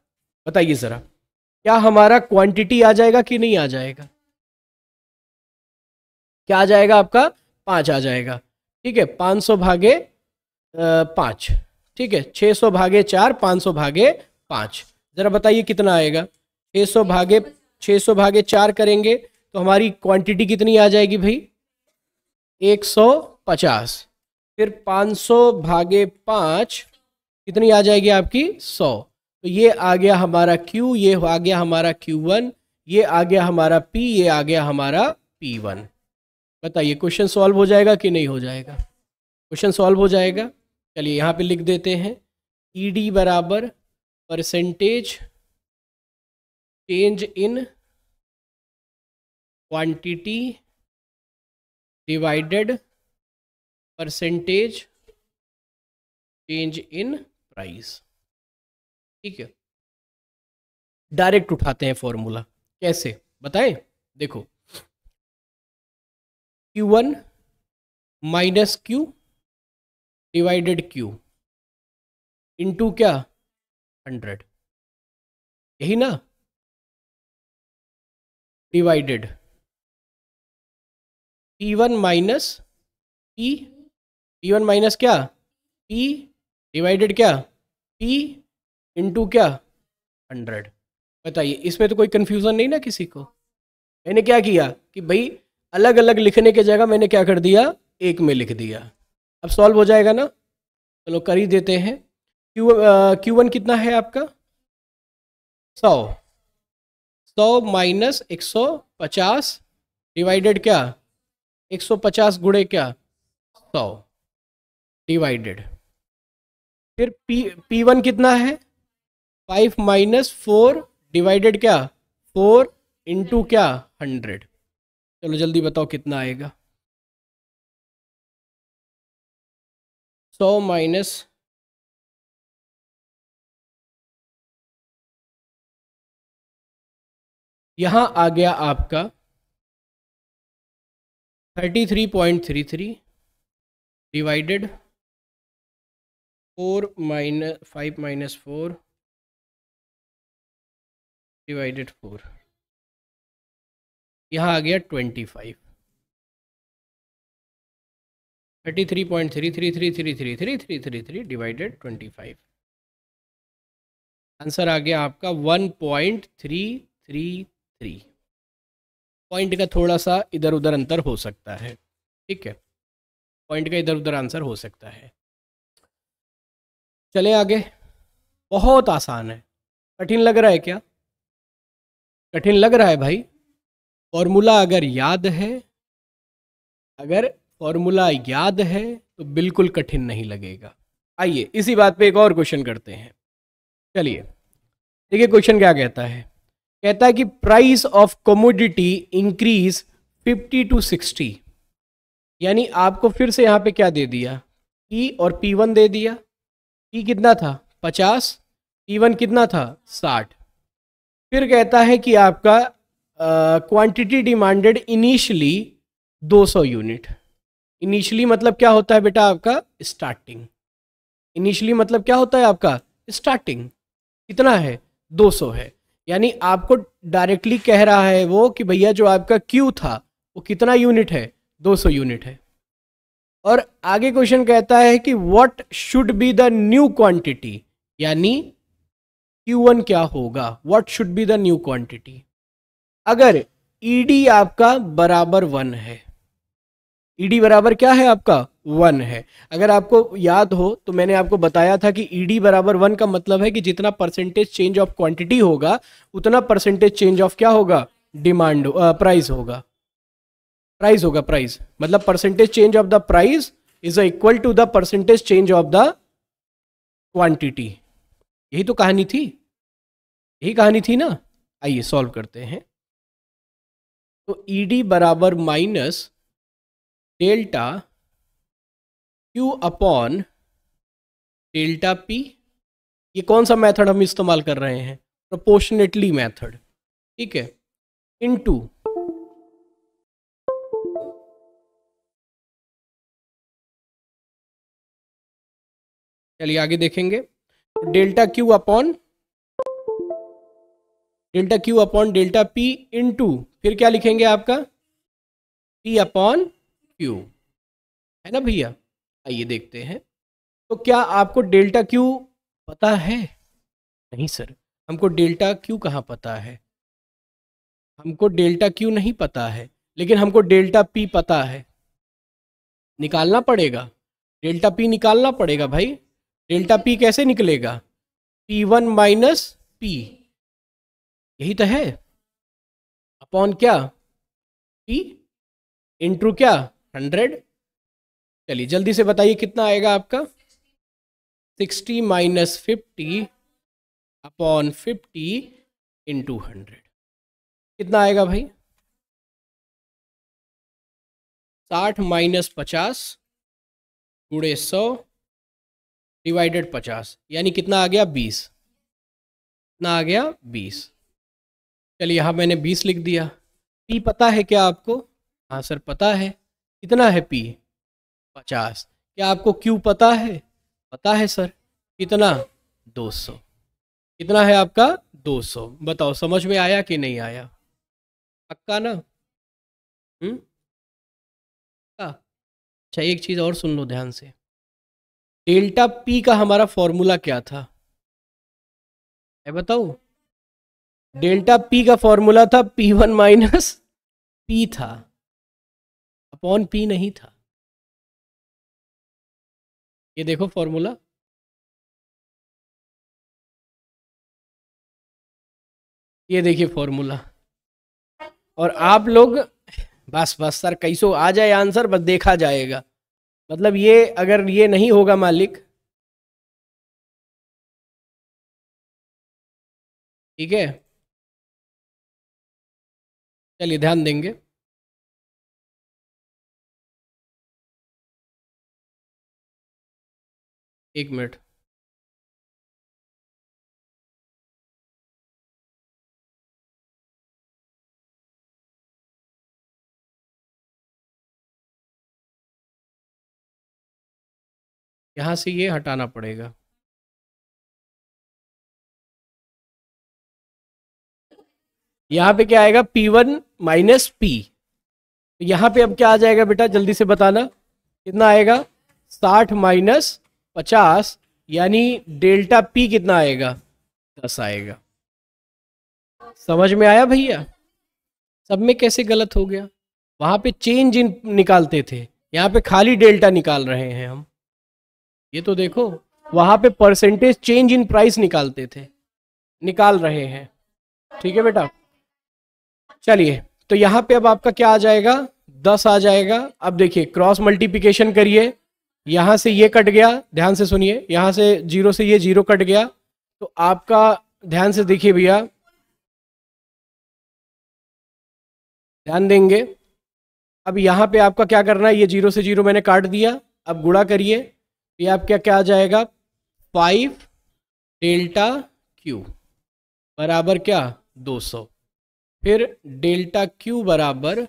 बताइए जरा क्या हमारा क्वांटिटी आ जाएगा कि नहीं आ जाएगा क्या आ जाएगा आपका पांच आ जाएगा ठीक है 500 भागे पाँच ठीक है छः सौ भागे चार पाँच सौ भागे पाँच ज़रा बताइए कितना आएगा छः सौ भागे छः सौ भागे चार करेंगे तो हमारी क्वांटिटी कितनी आ जाएगी भाई एक सौ पचास फिर पाँच सौ भागे पाँच कितनी आ जाएगी आपकी सौ तो ये आ गया हमारा Q ये आ गया हमारा Q1 ये आ गया हमारा P ये आ गया हमारा P1 बताइए क्वेश्चन सॉल्व हो जाएगा कि नहीं हो जाएगा क्वेश्चन सॉल्व हो जाएगा चलिए यहाँ पे लिख देते हैं ई डी बराबर percentage change in quantity divided percentage change in price ठीक है डायरेक्ट उठाते हैं फॉर्मूला कैसे बताएं देखो Q1 minus Q divided Q into क्या हंड्रेड यही ना divided P one minus P P one minus क्या पी डिवाइडेड क्या पी इंटू क्या हंड्रेड बताइए इसमें तो कोई कंफ्यूजन नहीं ना किसी को मैंने क्या किया कि भाई अलग अलग लिखने के जगह मैंने क्या कर दिया एक में लिख दिया अब सॉल्व हो जाएगा ना चलो कर ही देते हैं क्यू क्यू वन कितना है आपका सौ सौ माइनस एक सौ पचास डिवाइडेड क्या एक सौ पचास गुड़े क्या सौ डिवाइडेड फिर पी पी वन कितना है फाइव माइनस फोर डिवाइडेड क्या फोर इंटू क्या हंड्रेड चलो जल्दी बताओ कितना आएगा सौ माइनस यहां आ गया आपका thirty three point three three divided four minus five minus four divided four यहाँ आ गया twenty five thirty three point three three three three three three three three three divided twenty five answer आ गया आपका one point three three three point का थोड़ा सा इधर उधर अंतर हो सकता है ठीक है पॉइंट का इधर उधर आंसर हो सकता है चले आगे बहुत आसान है कठिन लग रहा है क्या कठिन लग रहा है भाई फॉर्मूला अगर याद है अगर फॉर्मूला याद है तो बिल्कुल कठिन नहीं लगेगा आइए इसी बात पे एक और क्वेश्चन करते हैं चलिए देखिए क्वेश्चन क्या कहता है कहता है कि price of commodity increase 50 to 60 यानी आपको फिर से यहाँ पे क्या दे दिया ई और पी वन दे दिया ई कितना था 50 पी वन कितना था 60 फिर कहता है कि आपका quantity demanded initially 200 unit initially मतलब क्या होता है बेटा आपका स्टार्टिंग इनिशियली मतलब क्या होता है आपका स्टार्टिंग कितना है 200 है यानी आपको डायरेक्टली कह रहा है वो कि भैया जो आपका क्यू था वो कितना यूनिट है 200 यूनिट है और आगे क्वेश्चन कहता है कि what should be the new quantity यानी क्यू वन क्या होगा what should be the new quantity अगर ईडी e आपका बराबर वन है ईडी e बराबर क्या है आपका वन है अगर आपको याद हो तो मैंने आपको बताया था कि ईडी e बराबर वन का मतलब है कि जितना परसेंटेज चेंज ऑफ क्वांटिटी होगा उतना परसेंटेज चेंज ऑफ क्या होगा डिमांड प्राइस होगा प्राइस होगा प्राइस मतलब percentage change of the price is equal to the percentage change of the quantity यही तो कहानी थी यही कहानी थी ना आइए सॉल्व करते हैं तो ईडी e बराबर minus delta Q upon delta P ये कौन सा मेथड हम इस्तेमाल कर रहे हैं प्रोपोर्शनेटली मेथड ठीक है इनटू चलिए आगे देखेंगे delta Q upon delta Q upon delta P into फिर क्या लिखेंगे आपका पी अपॉन क्यू है ना भैया आइए देखते हैं तो क्या आपको डेल्टा क्यू पता है नहीं सर हमको डेल्टा क्यू कहाँ पता है हमको डेल्टा क्यू नहीं पता है लेकिन हमको डेल्टा पी पता है निकालना पड़ेगा डेल्टा पी निकालना पड़ेगा भाई डेल्टा पी कैसे निकलेगा पी वन माइनस पी यही तो है अपॉन क्या पी इंटू क्या हंड्रेड चलिए जल्दी से बताइए कितना आएगा आपका sixty minus fifty upon fifty into hundred कितना आएगा भाई साठ माइनस पचास गुड़े सौ डिवाइडेड पचास यानी कितना आ गया बीस कितना आ गया बीस चलिए यहाँ मैंने बीस लिख दिया पी पता है क्या आपको हाँ सर पता है कितना है पी पचास क्या आपको क्यू पता है पता है सर कितना दो सौ कितना है आपका दो सौ बताओ समझ में आया कि नहीं आया पक्का ना हम्म? अच्छा एक चीज़ और सुन लो ध्यान से डेल्टा पी का हमारा फॉर्मूला क्या था बताओ डेल्टा पी का फॉर्मूला था पी वन माइनस पी था अपॉन पी नहीं था ये देखो फॉर्मूला ये देखिए फॉर्मूला और आप लोग बस बस सर कैसो आ जाए आंसर बस देखा जाएगा मतलब ये अगर ये नहीं होगा मालिक ठीक है चलिए ध्यान देंगे एक मिनट यहाँ से ये हटाना पड़ेगा यहाँ पे क्या आएगा P1 वन माइनस पी यहाँ पे अब क्या आ जाएगा बेटा जल्दी से बताना कितना आएगा साठ माइनस पचास यानी डेल्टा पी कितना आएगा दस आएगा समझ में आया भैया सब में कैसे गलत हो गया वहां पे चेंज इन निकालते थे यहाँ पे खाली डेल्टा निकाल रहे हैं हम ये तो देखो वहां पे परसेंटेज चेंज इन प्राइस निकालते थे निकाल रहे हैं ठीक है बेटा चलिए तो यहाँ पे अब आपका क्या आ जाएगा दस आ जाएगा अब देखिए क्रॉस मल्टीप्लिकेशन करिए यहां से ये कट गया ध्यान से सुनिए यहां से जीरो से ये जीरो कट गया तो आपका ध्यान से देखिए भैया ध्यान देंगे अब यहां पे आपका क्या करना है ये जीरो से जीरो मैंने काट दिया अब गुड़ा करिए ये आप क्या क्या आ जाएगा फाइव डेल्टा क्यू बराबर क्या दो सौ फिर डेल्टा क्यू बराबर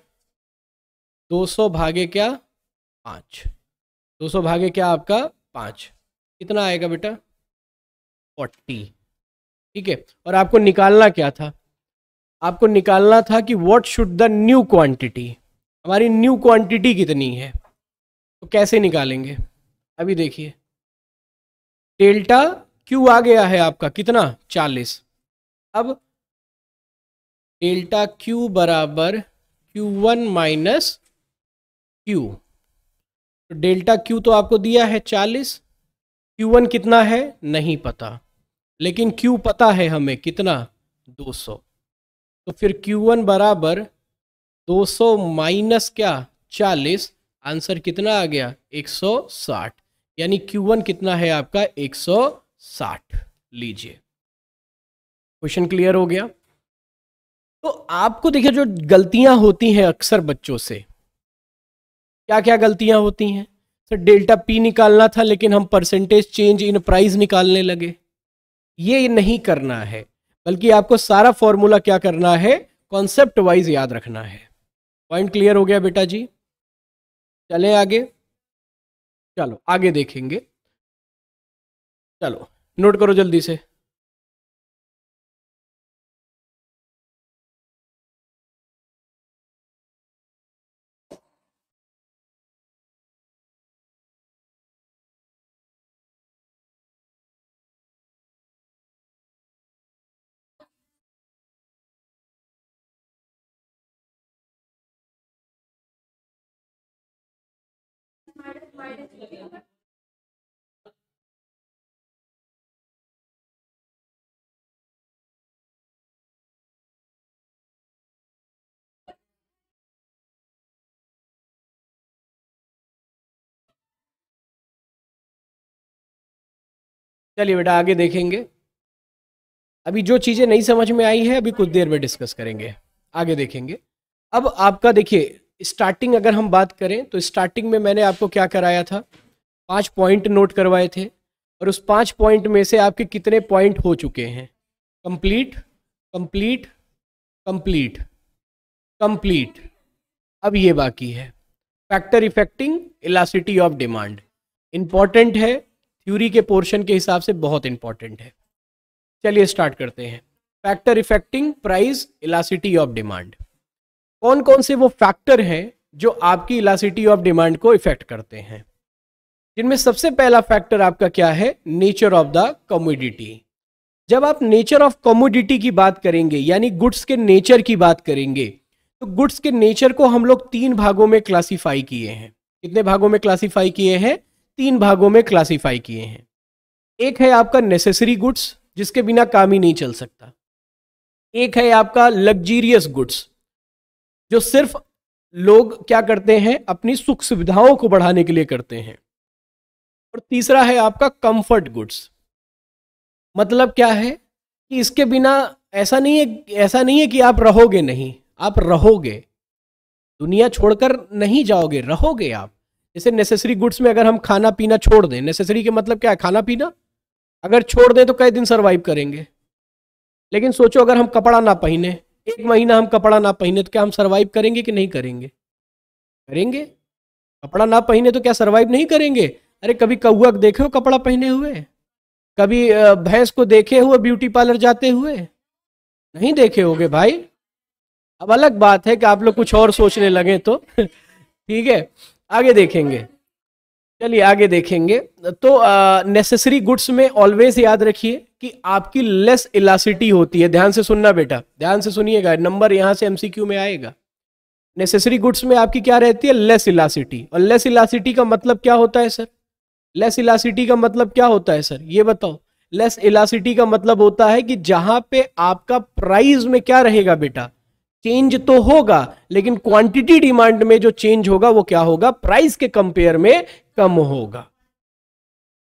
दो सौ भागे क्या पांच दो सौ भागे क्या आपका पाँच कितना आएगा बेटा फोर्टी ठीक है और आपको निकालना क्या था आपको निकालना था कि what should the new quantity हमारी न्यू क्वांटिटी कितनी है तो कैसे निकालेंगे अभी देखिए डेल्टा क्यू आ गया है आपका कितना चालीस अब डेल्टा क्यू बराबर क्यू वन माइनस क्यू तो डेल्टा क्यू तो आपको दिया है चालीस क्यू वन कितना है नहीं पता लेकिन क्यू पता है हमें कितना दो सौ तो फिर क्यू वन बराबर दो सौ माइनस क्या चालीस आंसर कितना आ गया एक सौ साठ यानी क्यू वन कितना है आपका एक सौ साठ लीजिए क्वेश्चन क्लियर हो गया तो आपको देखिए जो गलतियां होती हैं अक्सर बच्चों से क्या क्या गलतियां होती हैं सर तो डेल्टा पी निकालना था लेकिन हम परसेंटेज चेंज इन प्राइस निकालने लगे ये नहीं करना है बल्कि आपको सारा फॉर्मूला क्या करना है कॉन्सेप्ट वाइज याद रखना है पॉइंट क्लियर हो गया बेटा जी चले आगे चलो आगे देखेंगे चलो नोट करो जल्दी से चलिए बेटा आगे देखेंगे अभी जो चीज़ें नहीं समझ में आई है अभी कुछ देर में डिस्कस करेंगे आगे देखेंगे अब आपका देखिए स्टार्टिंग अगर हम बात करें तो स्टार्टिंग में मैंने आपको क्या कराया था पांच पॉइंट नोट करवाए थे और उस पाँच पॉइंट में से आपके कितने पॉइंट हो चुके हैं कंप्लीट कंप्लीट कंप्लीट कंप्लीट अब ये बाकी है factor effecting elasticity of demand important है थ्योरी के पोर्शन के हिसाब से बहुत इंपॉर्टेंट है चलिए स्टार्ट करते हैं factor effecting price elasticity of demand कौन कौन से वो फैक्टर हैं जो आपकी इलासिटी ऑफ डिमांड को इफेक्ट करते हैं जिनमें सबसे पहला फैक्टर आपका क्या है नेचर ऑफ द कमोडिटी जब आप नेचर ऑफ कमोडिटी की बात करेंगे यानी गुड्स के नेचर की बात करेंगे तो गुड्स के नेचर को हम लोग तीन भागों में क्लासीफाई किए हैं कितने भागों में क्लासीफाई किए हैं तीन भागों में क्लासीफाई किए हैं एक है आपका नेसेसरी गुड्स जिसके बिना काम ही नहीं चल सकता एक है आपका लग्जीरियस गुड्स जो सिर्फ लोग क्या करते हैं अपनी सुख सुविधाओं को बढ़ाने के लिए करते हैं और तीसरा है आपका कंफर्ट गुड्स मतलब क्या है कि इसके बिना ऐसा नहीं है ऐसा नहीं है कि आप रहोगे नहीं आप रहोगे दुनिया छोड़कर नहीं जाओगे रहोगे आप जैसे नेसेसरी गुड्स में अगर हम खाना पीना छोड़ दें नेसेसरी के मतलब क्या है खाना पीना अगर छोड़ दें तो कई दिन सर्वाइव करेंगे लेकिन सोचो अगर हम कपड़ा ना पहने एक महीना हम कपड़ा ना पहने तो क्या हम सरवाइव करेंगे कि नहीं करेंगे करेंगे कपड़ा ना पहने तो क्या सरवाइव नहीं करेंगे अरे कभी कौआ देखे हो कपड़ा पहने हुए कभी भैंस को देखे हुए ब्यूटी पार्लर जाते हुए नहीं देखे होगे भाई अब अलग बात है कि आप लोग कुछ और सोचने लगे तो *laughs* ठीक है आगे देखेंगे चलिए आगे देखेंगे तो नेसेसरी गुड्स में ऑलवेज याद रखिए कि आपकी लेस इलासिटी होती है ध्यान से सुनना बेटा ध्यान से सुनिएगा नंबर यहाँ से एमसीक्यू में आएगा नेसेसरी गुड्स में आपकी क्या रहती है लेस इलासिटी और लेस इलासिटी का मतलब क्या होता है सर लेस इलासिटी का मतलब क्या होता है सर ये बताओ लेस इलासिटी का मतलब होता है कि जहां पे आपका प्राइस में क्या रहेगा बेटा चेंज तो होगा लेकिन क्वांटिटी डिमांड में जो चेंज होगा वो क्या होगा प्राइस के कंपेयर में कम होगा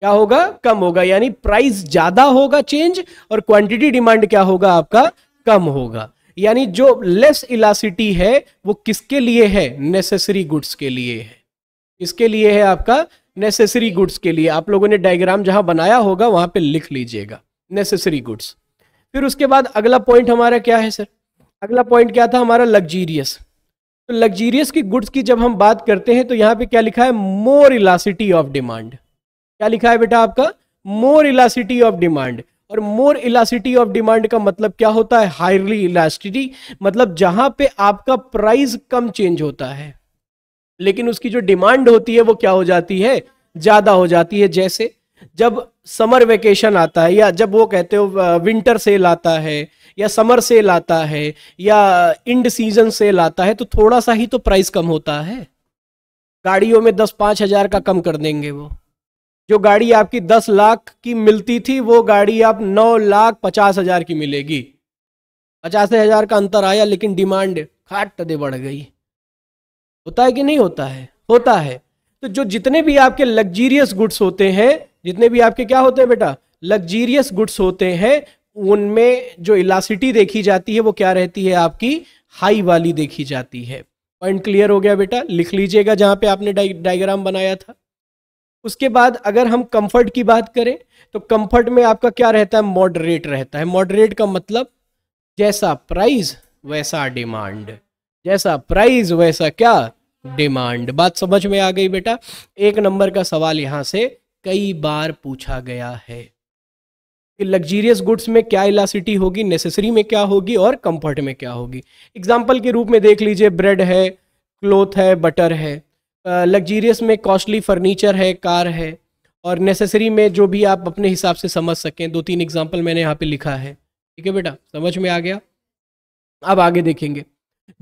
क्या होगा कम होगा यानी प्राइस ज्यादा होगा चेंज और क्वांटिटी डिमांड क्या होगा आपका कम होगा यानी जो लेस इलासिटी है वो किसके लिए है नेसेसरी गुड्स के लिए है किसके लिए है आपका नेसेसरी गुड्स के लिए आप लोगों ने डायग्राम जहां बनाया होगा वहां पे लिख लीजिएगा नेसेसरी गुड्स फिर उसके बाद अगला पॉइंट हमारा क्या है सर अगला पॉइंट क्या था हमारा लग्जीरियस तो लग्जीरियस की गुड्स की जब हम बात करते हैं तो यहां पे क्या लिखा है मोर इलासिटी ऑफ डिमांड क्या लिखा है बेटा आपका मोर इलासिटी ऑफ डिमांड और मोर इलासिटी ऑफ डिमांड का मतलब क्या होता है हायरली इलास्टिटी मतलब जहां पे आपका प्राइस कम चेंज होता है लेकिन उसकी जो डिमांड होती है वो क्या हो जाती है ज्यादा हो जाती है जैसे जब समर वेकेशन आता है या जब वो कहते हो विंटर सेल आता है या समर सेल आता है या इंड सीजन सेल आता है तो थोड़ा सा ही तो प्राइस कम होता है गाड़ियों में दस पाँच हजार का कम कर देंगे वो जो गाड़ी आपकी दस लाख की मिलती थी वो गाड़ी आप नौ लाख पचास हजार की मिलेगी पचास हजार का अंतर आया लेकिन डिमांड खाट दे बढ़ गई होता है कि नहीं होता है होता है तो जो जितने भी आपके लग्जीरियस गुड्स होते हैं जितने भी आपके क्या होते हैं बेटा लग्जीरियस गुड्स होते हैं उनमें जो इलासिटी देखी जाती है वो क्या रहती है आपकी हाई वाली देखी जाती है पॉइंट क्लियर हो गया बेटा लिख लीजिएगा जहां पे आपने डायग्राम बनाया था उसके बाद अगर हम कंफर्ट की बात करें तो कंफर्ट में आपका क्या रहता है मॉडरेट रहता है मॉडरेट का मतलब जैसा प्राइस वैसा डिमांड जैसा प्राइस वैसा क्या डिमांड बात समझ में आ गई बेटा एक नंबर का सवाल यहां से कई बार पूछा गया है कि लग्जीरियस गुड्स में क्या इलासिटी होगी नेसेसरी में क्या होगी और कंफर्ट में क्या होगी एग्जाम्पल के रूप में देख लीजिए ब्रेड है क्लोथ है बटर है लग्जीरियस में कॉस्टली फर्नीचर है कार है और नेसेसरी में जो भी आप अपने हिसाब से समझ सकें दो तीन एग्जाम्पल मैंने यहाँ पे लिखा है ठीक है बेटा समझ में आ गया अब आगे देखेंगे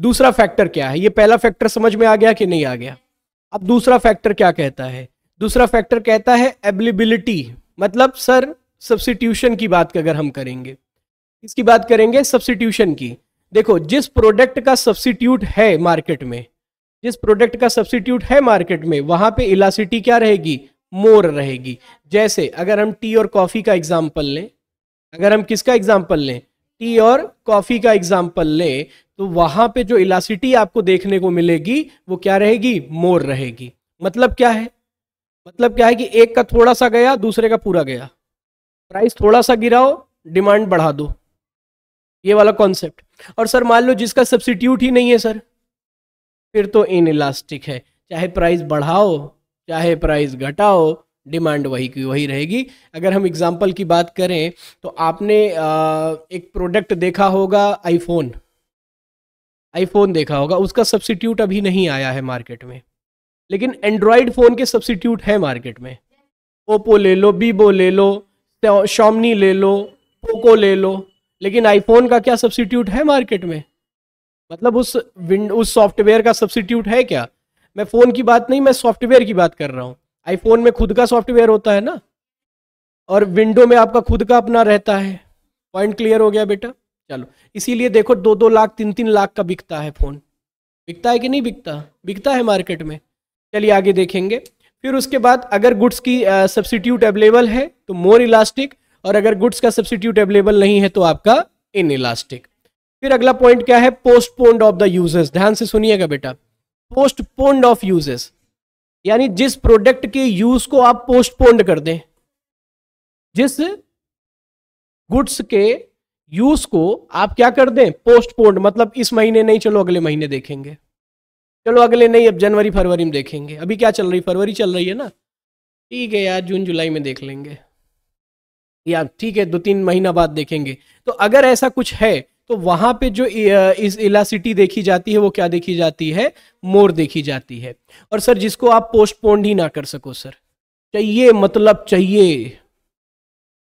दूसरा फैक्टर क्या है ये पहला फैक्टर समझ में आ गया कि नहीं आ गया अब दूसरा फैक्टर क्या कहता है दूसरा फैक्टर कहता है एबिलिबिलिटी मतलब सर सब्सिट्यूशन की बात अगर हम करेंगे इसकी बात करेंगे सब्सिट्यूशन की देखो जिस प्रोडक्ट का सब्सिट्यूट है मार्केट में जिस प्रोडक्ट का सब्सिट्यूट है मार्केट में वहां पे इलासिटी क्या रहेगी मोर रहेगी जैसे अगर हम टी और कॉफी का एग्जाम्पल लें अगर हम किसका एग्जाम्पल लें टी और कॉफी का एग्जाम्पल लें तो वहां पे जो इलासिटी आपको देखने को मिलेगी वो क्या रहेगी मोर रहेगी मतलब क्या है मतलब क्या है कि एक का थोड़ा सा गया दूसरे का पूरा गया प्राइस थोड़ा सा गिराओ डिमांड बढ़ा दो ये वाला कॉन्सेप्ट और सर मान लो जिसका सब्सिट्यूट ही नहीं है सर फिर तो इन इलास्टिक है चाहे प्राइस बढ़ाओ चाहे प्राइस घटाओ डिमांड वही की वही रहेगी अगर हम एग्जाम्पल की बात करें तो आपने आ, एक प्रोडक्ट देखा होगा आईफोन आईफोन देखा होगा उसका सब्सिट्यूट अभी नहीं आया है मार्केट में लेकिन एंड्रॉयड फ़ोन के सब्सिट्यूट है मार्केट में ओप्पो ले लो वीवो ले लो शॉमनी तो ले लो पोको ले लो लेकिन आईफोन का क्या सब्सिट्यूट है मार्केट में मतलब उस विंड उस सॉफ्टवेयर का सब्सिट्यूट है क्या मैं फ़ोन की बात नहीं मैं सॉफ्टवेयर की बात कर रहा हूँ आईफोन में खुद का सॉफ्टवेयर होता है ना और विंडो में आपका खुद का अपना रहता है पॉइंट क्लियर हो गया बेटा चलो इसीलिए देखो दो दो लाख तीन तीन लाख का बिकता है फ़ोन बिकता है कि नहीं बिकता बिकता है मार्केट में चलिए आगे देखेंगे फिर उसके बाद अगर गुड्स की सब्सिट्यूट अवेलेबल है तो मोर इलास्टिक और अगर गुड्स का सब्सिट्यूट अवेलेबल नहीं है तो आपका इन इलास्टिक फिर अगला पॉइंट क्या है पोस्टपोन्ड ऑफ द यूजेस ध्यान से सुनिएगा बेटा पोस्टपोन्ड ऑफ यूजेस यानी जिस प्रोडक्ट के यूज को आप पोस्टपोन्ड कर दें जिस गुड्स के यूज को आप क्या कर दें पोस्टपोन्ड मतलब इस महीने नहीं चलो अगले महीने देखेंगे चलो अगले नहीं अब जनवरी फरवरी में देखेंगे अभी क्या चल रही फरवरी चल रही है ना ठीक है यार जून जुलाई में देख लेंगे या ठीक है दो तीन महीना बाद देखेंगे तो अगर ऐसा कुछ है तो वहां पे जो इस इलासिटी देखी जाती है वो क्या देखी जाती है मोर देखी जाती है और सर जिसको आप पोस्टपोन्ड ही ना कर सको सर चाहिए मतलब चाहिए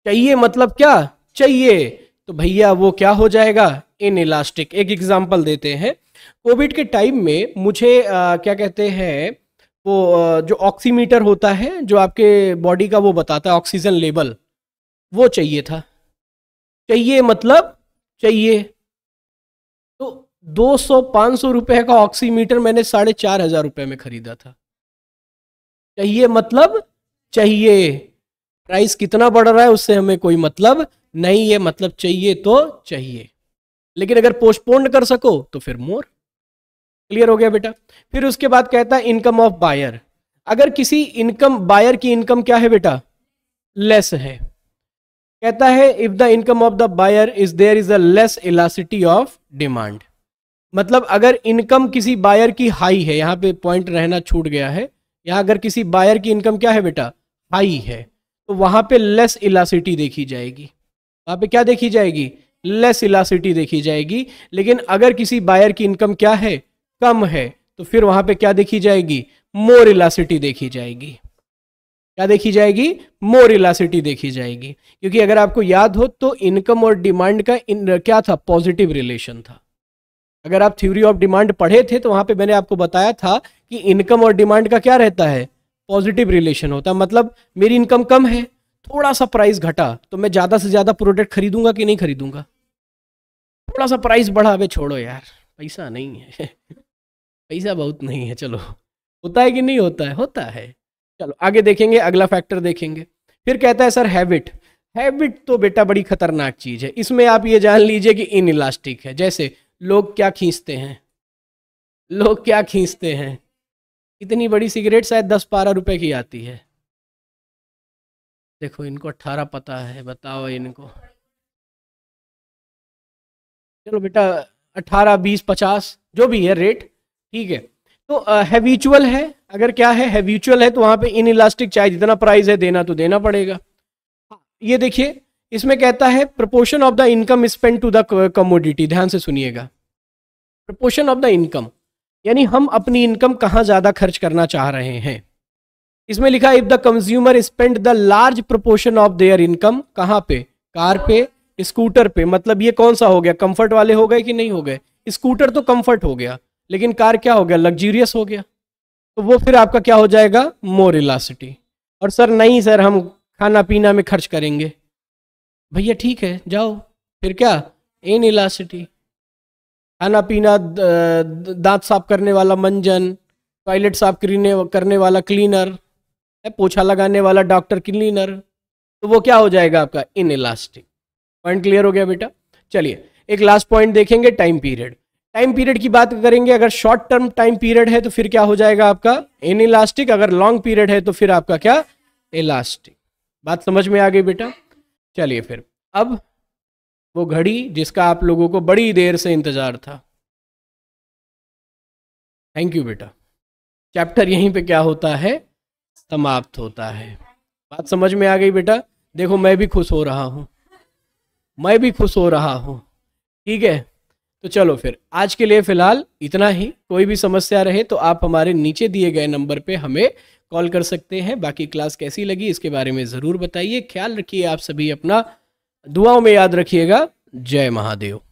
चाहिए मतलब क्या चाहिए तो भैया वो क्या हो जाएगा इन इलास्टिक एक एग्जाम्पल देते हैं कोविड के टाइम में मुझे आ, क्या कहते हैं वो जो ऑक्सीमीटर होता है जो आपके बॉडी का वो बताता है ऑक्सीजन लेवल वो चाहिए था चाहिए मतलब चाहिए तो 200-500 रुपए का ऑक्सीमीटर मैंने साढ़े चार हजार रुपये में खरीदा था चाहिए मतलब चाहिए प्राइस कितना बढ़ रहा है उससे हमें कोई मतलब नहीं है मतलब चाहिए तो चाहिए लेकिन अगर पोस्टपोन कर सको तो फिर मोर क्लियर हो गया बेटा फिर उसके बाद कहता है इनकम ऑफ बायर अगर किसी इनकम बायर की इनकम क्या है बेटा लेस है कहता है if the income of the buyer is there is a less elasticity of demand मतलब अगर इनकम किसी बायर की हाई है यहां पे पॉइंट रहना छूट गया है यहां अगर किसी बायर की इनकम क्या है बेटा हाई है तो वहां पे लेस इलासिटी देखी जाएगी वहां पे क्या देखी जाएगी लेस इलासिटी देखी जाएगी लेकिन अगर किसी बायर की इनकम क्या है कम है तो फिर वहां पे क्या देखी जाएगी मोर इलासिटी देखी जाएगी क्या देखी जाएगी मोर इलासिटी देखी जाएगी क्योंकि अगर आपको याद हो तो इनकम और डिमांड का इन क्या था पॉजिटिव रिलेशन था अगर आप थ्योरी ऑफ डिमांड पढ़े थे तो वहां पे मैंने आपको बताया था कि इनकम और डिमांड का क्या रहता है पॉजिटिव रिलेशन होता है मतलब मेरी इनकम कम है थोड़ा सा प्राइस घटा तो मैं ज़्यादा से ज़्यादा प्रोडक्ट खरीदूंगा कि नहीं खरीदूंगा थोड़ा सा प्राइस बढ़ा अभी छोड़ो यार पैसा नहीं है पैसा बहुत नहीं है चलो होता है कि नहीं होता है होता है चलो आगे देखेंगे अगला फैक्टर देखेंगे फिर कहता है सर हैबिट हैबिट तो बेटा बड़ी खतरनाक चीज़ है इसमें आप ये जान लीजिए कि इन इलास्टिक है जैसे लोग क्या खींचते हैं लोग क्या खींचते हैं इतनी बड़ी सिगरेट शायद दस बारह रुपए की आती है देखो इनको अट्ठारह पता है बताओ इनको चलो बेटा अट्ठारह बीस पचास जो भी है रेट ठीक है तो हैविचुअल है अगर क्या है हैविचुअल है तो वहाँ पे इन इलास्टिक चाहे जितना प्राइस है देना तो देना पड़ेगा हाँ, ये देखिए इसमें कहता है proportion of the income spend to the commodity ध्यान से सुनिएगा प्रपोर्शन ऑफ द इनकम यानी हम अपनी इनकम कहाँ ज़्यादा खर्च करना चाह रहे हैं इसमें लिखा if the consumer spend the large proportion of their income कहाँ पे कार पे स्कूटर पे मतलब ये कौन सा हो गया कंफर्ट वाले हो गए कि नहीं हो गए स्कूटर तो कंफर्ट हो गया लेकिन कार क्या हो गया लग्जूरियस हो गया तो वो फिर आपका क्या हो जाएगा मोर इलासिटी और सर नहीं सर हम खाना पीना में खर्च करेंगे भैया ठीक है जाओ फिर क्या इन इलासिटी खाना पीना दांत साफ करने वाला मंजन टॉयलेट साफ करने करने वाला क्लीनर पोछा लगाने वाला डॉक्टर क्लीनर तो वो क्या हो जाएगा आपका इन इलास्टिक पॉइंट क्लियर हो गया बेटा चलिए एक लास्ट पॉइंट देखेंगे टाइम पीरियड टाइम पीरियड की बात करेंगे अगर शॉर्ट टर्म टाइम पीरियड है तो फिर क्या हो जाएगा आपका इन इलास्टिक अगर लॉन्ग पीरियड है तो फिर आपका क्या इलास्टिक बात समझ में आ गई बेटा चलिए फिर अब वो घड़ी जिसका आप लोगों को बड़ी देर से इंतजार था थैंक यू बेटा चैप्टर यहीं पे क्या होता है समाप्त होता है बात समझ में आ गई बेटा देखो मैं भी खुश हो रहा हूँ मैं भी खुश हो रहा हूँ ठीक है तो चलो फिर आज के लिए फिलहाल इतना ही कोई भी समस्या रहे तो आप हमारे नीचे दिए गए नंबर पे हमें कॉल कर सकते हैं बाकी क्लास कैसी लगी इसके बारे में ज़रूर बताइए ख्याल रखिए आप सभी अपना दुआओं में याद रखिएगा जय महादेव